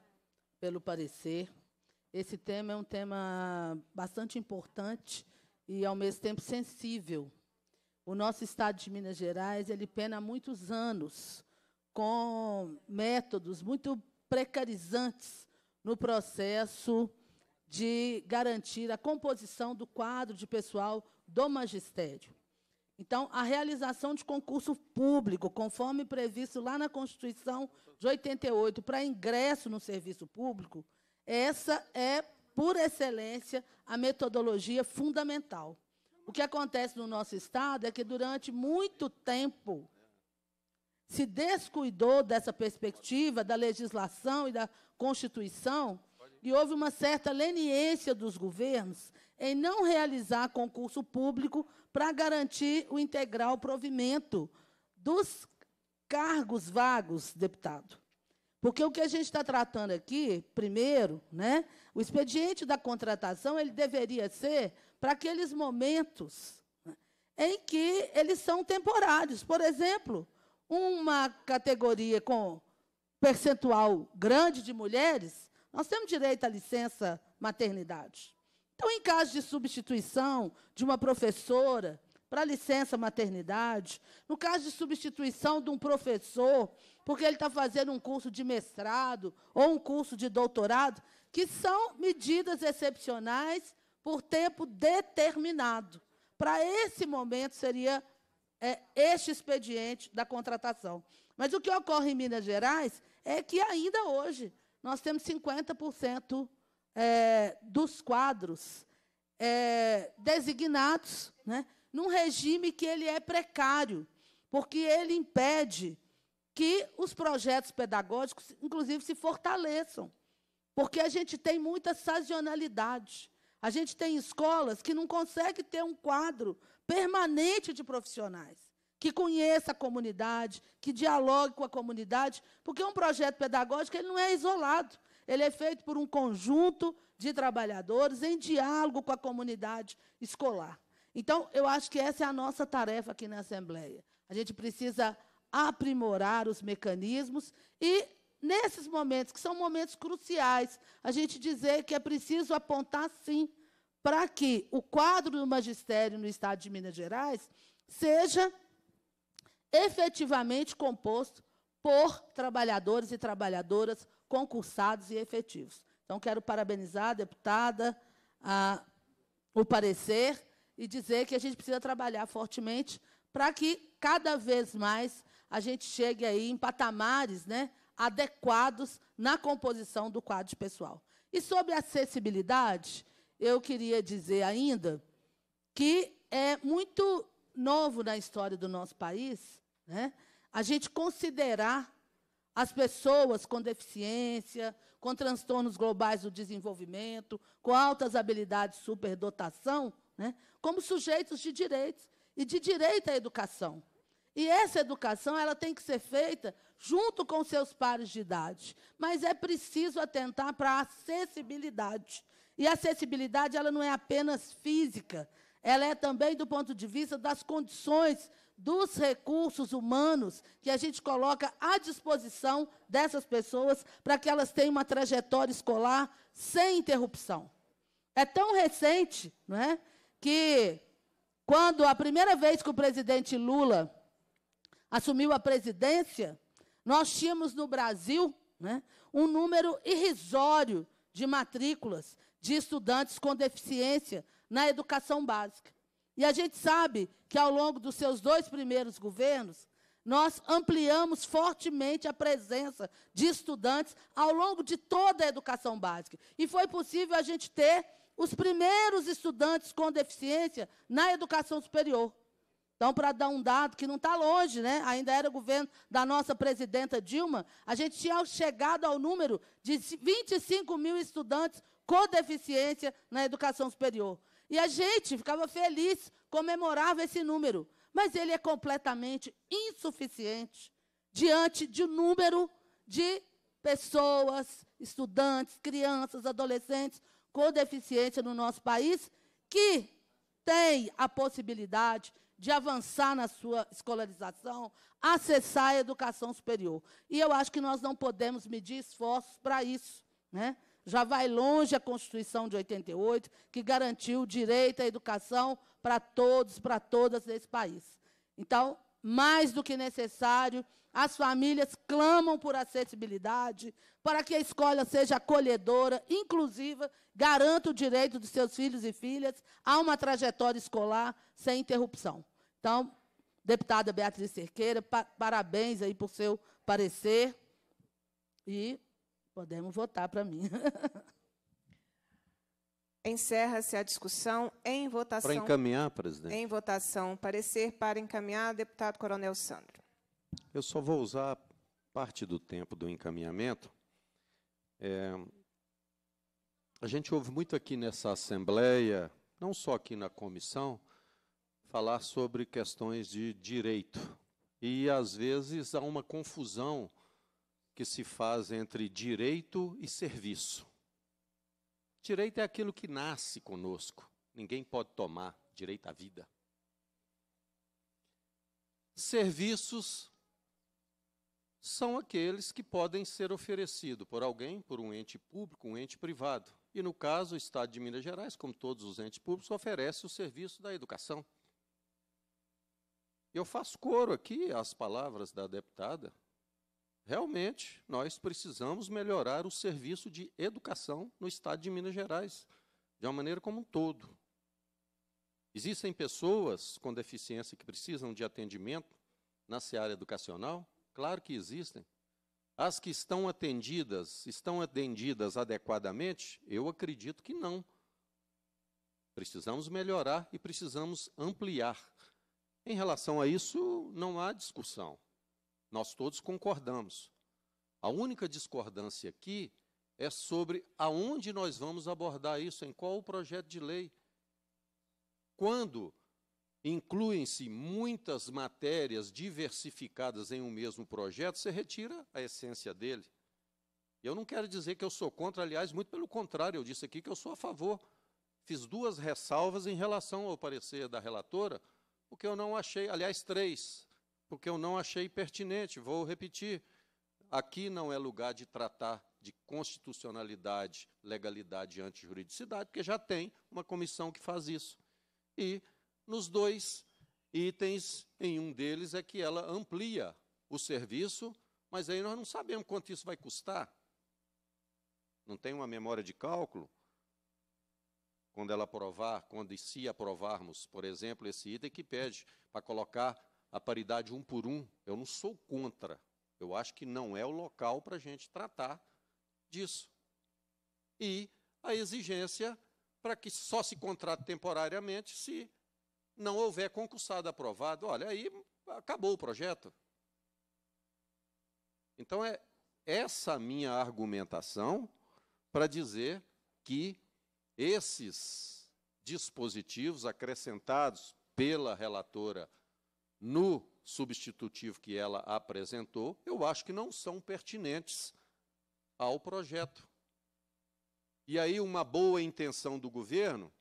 pelo parecer. Esse tema é um tema bastante importante e, ao mesmo tempo, sensível. O nosso Estado de Minas Gerais ele pena há muitos anos com métodos muito precarizantes no processo de garantir a composição do quadro de pessoal do magistério. Então, a realização de concurso público, conforme previsto lá na Constituição de 88, para ingresso no serviço público, essa é, por excelência, a metodologia fundamental. O que acontece no nosso Estado é que, durante muito tempo, se descuidou dessa perspectiva da legislação e da Constituição, e houve uma certa leniência dos governos em não realizar concurso público para garantir o integral provimento dos cargos vagos, deputado. Porque o que a gente está tratando aqui, primeiro, né, o expediente da contratação ele deveria ser para aqueles momentos né, em que eles são temporários. Por exemplo, uma categoria com percentual grande de mulheres, nós temos direito à licença maternidade. Então, em caso de substituição de uma professora para licença maternidade, no caso de substituição de um professor, porque ele está fazendo um curso de mestrado ou um curso de doutorado, que são medidas excepcionais por tempo determinado. Para esse momento seria é, este expediente da contratação. Mas o que ocorre em Minas Gerais é que ainda hoje nós temos 50% é, dos quadros é, designados, né, num regime que ele é precário, porque ele impede que os projetos pedagógicos, inclusive, se fortaleçam, porque a gente tem muita sazonalidade. A gente tem escolas que não conseguem ter um quadro permanente de profissionais que conheça a comunidade, que dialogue com a comunidade, porque um projeto pedagógico ele não é isolado. Ele é feito por um conjunto de trabalhadores em diálogo com a comunidade escolar. Então, eu acho que essa é a nossa tarefa aqui na Assembleia. A gente precisa aprimorar os mecanismos e, nesses momentos, que são momentos cruciais, a gente dizer que é preciso apontar, sim, para que o quadro do magistério no Estado de Minas Gerais seja efetivamente composto por trabalhadores e trabalhadoras concursados e efetivos. Então, quero parabenizar a deputada, a, o parecer, e dizer que a gente precisa trabalhar fortemente para que cada vez mais a gente chegue aí em patamares né, adequados na composição do quadro pessoal. E sobre acessibilidade, eu queria dizer ainda que é muito novo na história do nosso país né, a gente considerar as pessoas com deficiência, com transtornos globais do desenvolvimento, com altas habilidades superdotação, né, como sujeitos de direitos e de direito à educação. E essa educação ela tem que ser feita junto com seus pares de idade, mas é preciso atentar para a acessibilidade. E a acessibilidade ela não é apenas física, ela é também do ponto de vista das condições dos recursos humanos que a gente coloca à disposição dessas pessoas para que elas tenham uma trajetória escolar sem interrupção. É tão recente, não é, que quando a primeira vez que o presidente Lula assumiu a presidência, nós tínhamos no Brasil né, um número irrisório de matrículas de estudantes com deficiência na educação básica. E a gente sabe que ao longo dos seus dois primeiros governos, nós ampliamos fortemente a presença de estudantes ao longo de toda a educação básica. E foi possível a gente ter os primeiros estudantes com deficiência na educação superior. Então, para dar um dado que não está longe, né? ainda era o governo da nossa presidenta Dilma, a gente tinha chegado ao número de 25 mil estudantes com deficiência na educação superior. E a gente ficava feliz, comemorava esse número. Mas ele é completamente insuficiente diante de um número de pessoas, estudantes, crianças, adolescentes com deficiência no nosso país que têm a possibilidade de avançar na sua escolarização, acessar a educação superior. E eu acho que nós não podemos medir esforços para isso. Né? Já vai longe a Constituição de 88, que garantiu o direito à educação para todos, para todas nesse país. Então, mais do que necessário, as famílias clamam por acessibilidade, para que a escola seja acolhedora, inclusiva, garanta o direito dos seus filhos e filhas a uma trajetória escolar sem interrupção. Então, deputada Beatriz Cerqueira, pa parabéns aí por seu parecer. E Podemos votar para mim. Encerra-se a discussão em votação. Para encaminhar, presidente. Em votação, parecer para encaminhar, deputado Coronel Sandro. Eu só vou usar parte do tempo do encaminhamento. É, a gente ouve muito aqui nessa Assembleia, não só aqui na comissão, falar sobre questões de direito. E, às vezes, há uma confusão que se faz entre direito e serviço. Direito é aquilo que nasce conosco, ninguém pode tomar direito à vida. Serviços são aqueles que podem ser oferecidos por alguém, por um ente público, um ente privado. E, no caso, o Estado de Minas Gerais, como todos os entes públicos, oferece o serviço da educação. Eu faço coro aqui às palavras da deputada, realmente nós precisamos melhorar o serviço de educação no estado de Minas Gerais, de uma maneira como um todo. Existem pessoas com deficiência que precisam de atendimento na seara educacional? Claro que existem. As que estão atendidas, estão atendidas adequadamente? Eu acredito que não. Precisamos melhorar e precisamos ampliar. Em relação a isso, não há discussão. Nós todos concordamos. A única discordância aqui é sobre aonde nós vamos abordar isso, em qual o projeto de lei. Quando incluem-se muitas matérias diversificadas em um mesmo projeto, você retira a essência dele. Eu não quero dizer que eu sou contra, aliás, muito pelo contrário, eu disse aqui que eu sou a favor. Fiz duas ressalvas em relação ao parecer da relatora, porque eu não achei, aliás, três porque eu não achei pertinente. Vou repetir: aqui não é lugar de tratar de constitucionalidade, legalidade e antijuridicidade, porque já tem uma comissão que faz isso. E nos dois itens, em um deles é que ela amplia o serviço, mas aí nós não sabemos quanto isso vai custar. Não tem uma memória de cálculo? Quando ela aprovar, quando e se aprovarmos, por exemplo, esse item que pede para colocar a paridade um por um, eu não sou contra. Eu acho que não é o local para a gente tratar disso. E a exigência para que só se contrate temporariamente se não houver concursado aprovado. Olha, aí acabou o projeto. Então é essa minha argumentação para dizer que esses dispositivos acrescentados pela relatora no substitutivo que ela apresentou, eu acho que não são pertinentes ao projeto. E aí, uma boa intenção do governo,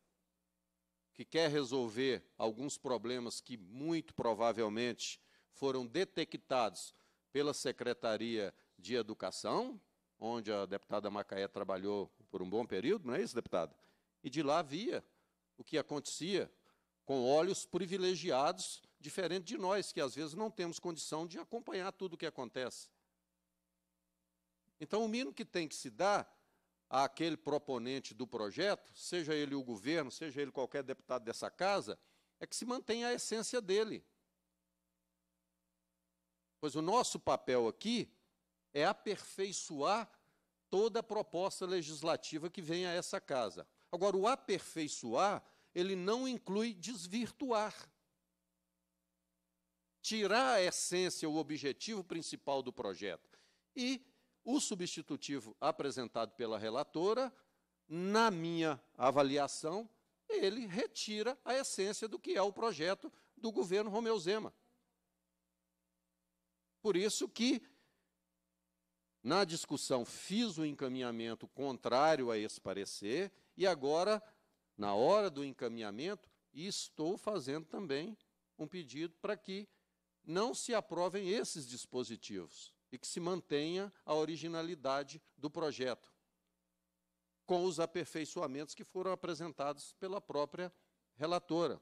que quer resolver alguns problemas que muito provavelmente foram detectados pela Secretaria de Educação, onde a deputada Macaé trabalhou por um bom período, não é isso, deputada? E de lá via o que acontecia com olhos privilegiados diferente de nós, que às vezes não temos condição de acompanhar tudo o que acontece. Então, o mínimo que tem que se dar àquele proponente do projeto, seja ele o governo, seja ele qualquer deputado dessa casa, é que se mantenha a essência dele. Pois o nosso papel aqui é aperfeiçoar toda proposta legislativa que vem a essa casa. Agora, o aperfeiçoar, ele não inclui desvirtuar tirar a essência, o objetivo principal do projeto. E o substitutivo apresentado pela relatora, na minha avaliação, ele retira a essência do que é o projeto do governo Romeu Zema. Por isso que, na discussão, fiz o encaminhamento contrário a esse parecer e agora, na hora do encaminhamento, estou fazendo também um pedido para que não se aprovem esses dispositivos e que se mantenha a originalidade do projeto, com os aperfeiçoamentos que foram apresentados pela própria relatora.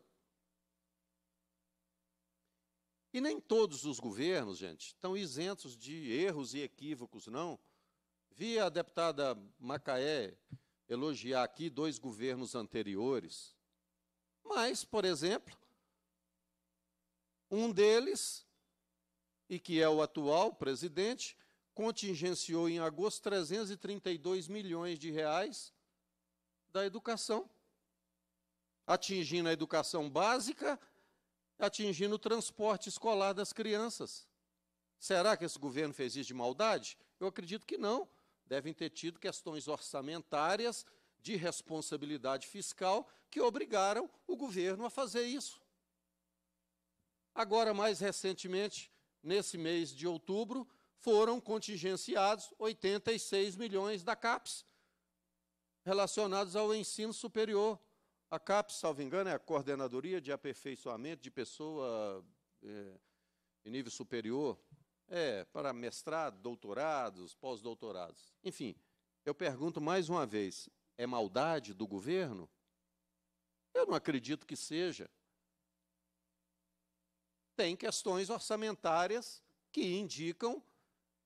E nem todos os governos, gente, estão isentos de erros e equívocos, não. Vi a deputada Macaé elogiar aqui dois governos anteriores. Mas, por exemplo, um deles, e que é o atual presidente, contingenciou em agosto 332 milhões de reais da educação, atingindo a educação básica, atingindo o transporte escolar das crianças. Será que esse governo fez isso de maldade? Eu acredito que não. Devem ter tido questões orçamentárias de responsabilidade fiscal que obrigaram o governo a fazer isso. Agora, mais recentemente, nesse mês de outubro, foram contingenciados 86 milhões da CAPES relacionados ao ensino superior. A CAPES, salvo engano, é a Coordenadoria de Aperfeiçoamento de Pessoa é, em Nível Superior, é, para mestrado, doutorados, pós-doutorados. Enfim, eu pergunto mais uma vez: é maldade do governo? Eu não acredito que seja tem questões orçamentárias que indicam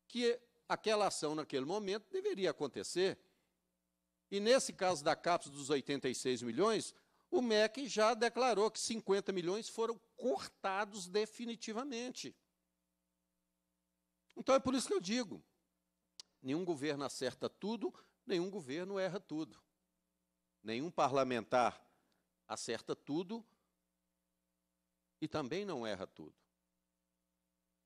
que aquela ação naquele momento deveria acontecer. E nesse caso da CAPES dos 86 milhões, o MEC já declarou que 50 milhões foram cortados definitivamente. Então é por isso que eu digo: nenhum governo acerta tudo, nenhum governo erra tudo. Nenhum parlamentar acerta tudo, e também não erra tudo.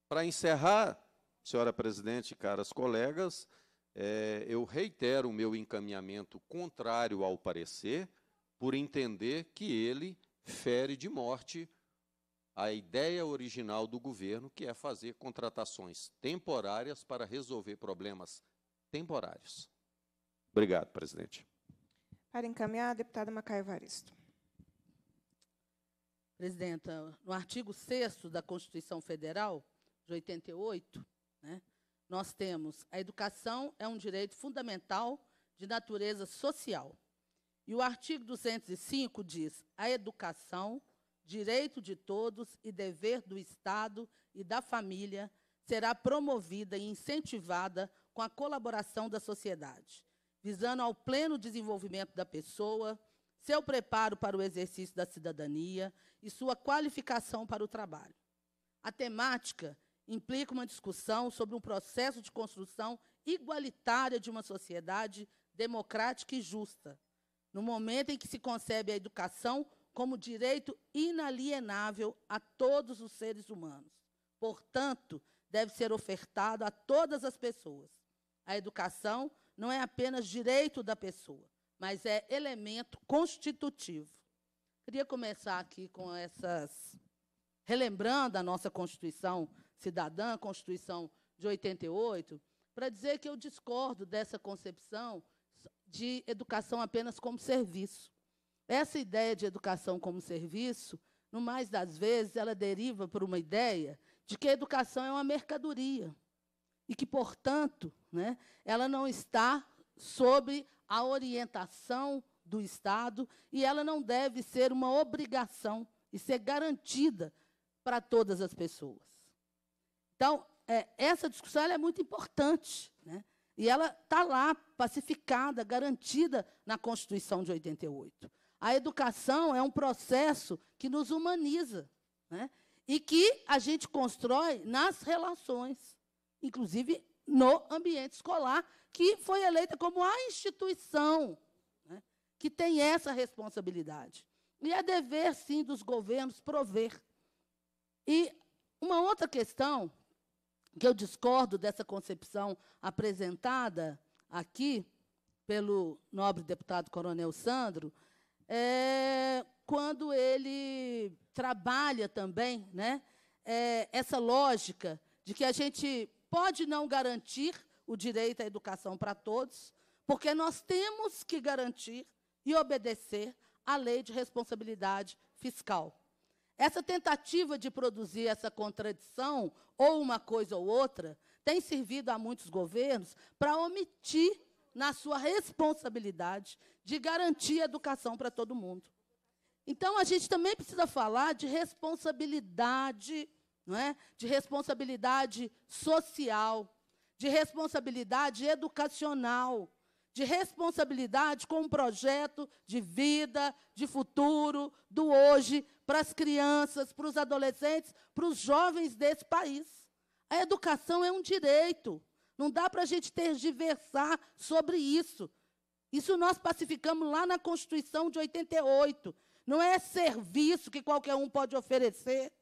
Para encerrar, senhora presidente, caras colegas, é, eu reitero o meu encaminhamento contrário ao parecer, por entender que ele fere de morte a ideia original do governo, que é fazer contratações temporárias para resolver problemas temporários. Obrigado, presidente. Para encaminhar, a deputada Macaia Varisto presidenta, no artigo 6 da Constituição Federal, de 88, né, nós temos a educação é um direito fundamental de natureza social. E o artigo 205 diz: a educação, direito de todos e dever do Estado e da família, será promovida e incentivada com a colaboração da sociedade, visando ao pleno desenvolvimento da pessoa, seu preparo para o exercício da cidadania e sua qualificação para o trabalho. A temática implica uma discussão sobre um processo de construção igualitária de uma sociedade democrática e justa, no momento em que se concebe a educação como direito inalienável a todos os seres humanos. Portanto, deve ser ofertado a todas as pessoas. A educação não é apenas direito da pessoa, mas é elemento constitutivo. Queria começar aqui com essas. relembrando a nossa Constituição Cidadã, Constituição de 88, para dizer que eu discordo dessa concepção de educação apenas como serviço. Essa ideia de educação como serviço, no mais das vezes, ela deriva por uma ideia de que a educação é uma mercadoria e que, portanto, né, ela não está sobre a orientação do Estado e ela não deve ser uma obrigação e ser garantida para todas as pessoas. Então, é, essa discussão é muito importante. Né? E ela está lá, pacificada, garantida na Constituição de 88. A educação é um processo que nos humaniza né? e que a gente constrói nas relações, inclusive no ambiente escolar, que foi eleita como a instituição né, que tem essa responsabilidade. E é dever, sim, dos governos prover. E uma outra questão que eu discordo dessa concepção apresentada aqui pelo nobre deputado Coronel Sandro, é quando ele trabalha também né, é, essa lógica de que a gente pode não garantir o direito à educação para todos, porque nós temos que garantir e obedecer à lei de responsabilidade fiscal. Essa tentativa de produzir essa contradição, ou uma coisa ou outra, tem servido a muitos governos para omitir na sua responsabilidade de garantir educação para todo mundo. Então, a gente também precisa falar de responsabilidade, não é? de responsabilidade social, de responsabilidade educacional, de responsabilidade com um projeto de vida, de futuro, do hoje, para as crianças, para os adolescentes, para os jovens desse país. A educação é um direito. Não dá para a gente tergiversar sobre isso. Isso nós pacificamos lá na Constituição de 88. Não é serviço que qualquer um pode oferecer.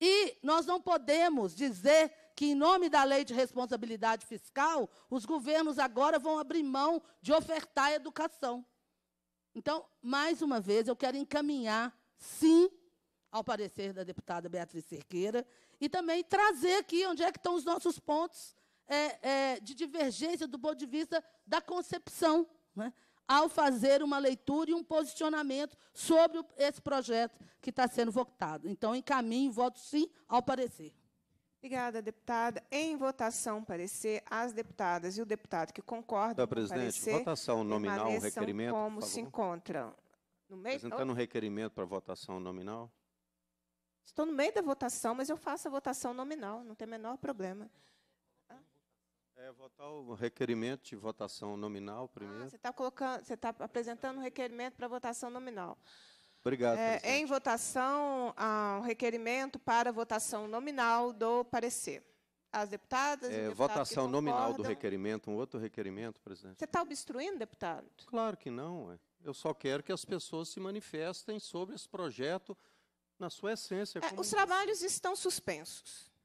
E nós não podemos dizer que, em nome da lei de responsabilidade fiscal, os governos agora vão abrir mão de ofertar educação. Então, mais uma vez, eu quero encaminhar, sim, ao parecer da deputada Beatriz Cerqueira, e também trazer aqui onde é que estão os nossos pontos é, é, de divergência do ponto de vista da concepção, né, ao fazer uma leitura e um posicionamento sobre esse projeto que está sendo votado. Então, encaminho, voto sim ao parecer. Obrigada, deputada. Em votação, parecer, as deputadas e o deputado que concordam com o parecer... votação nominal, o requerimento, como se encontram. No meio... Apresentando um requerimento para votação nominal. Estou no meio da votação, mas eu faço a votação nominal, não tem o menor problema. É votar o requerimento de votação nominal primeiro. Ah, você está colocando, você está apresentando um requerimento para votação nominal. Obrigado. É, em votação, o um requerimento para votação nominal do parecer. As deputadas. É, votação nominal do requerimento, um outro requerimento, presidente. Você está obstruindo, deputado? Claro que não. Eu só quero que as pessoas se manifestem sobre esse projeto na sua essência. É, os trabalhos estão suspensos.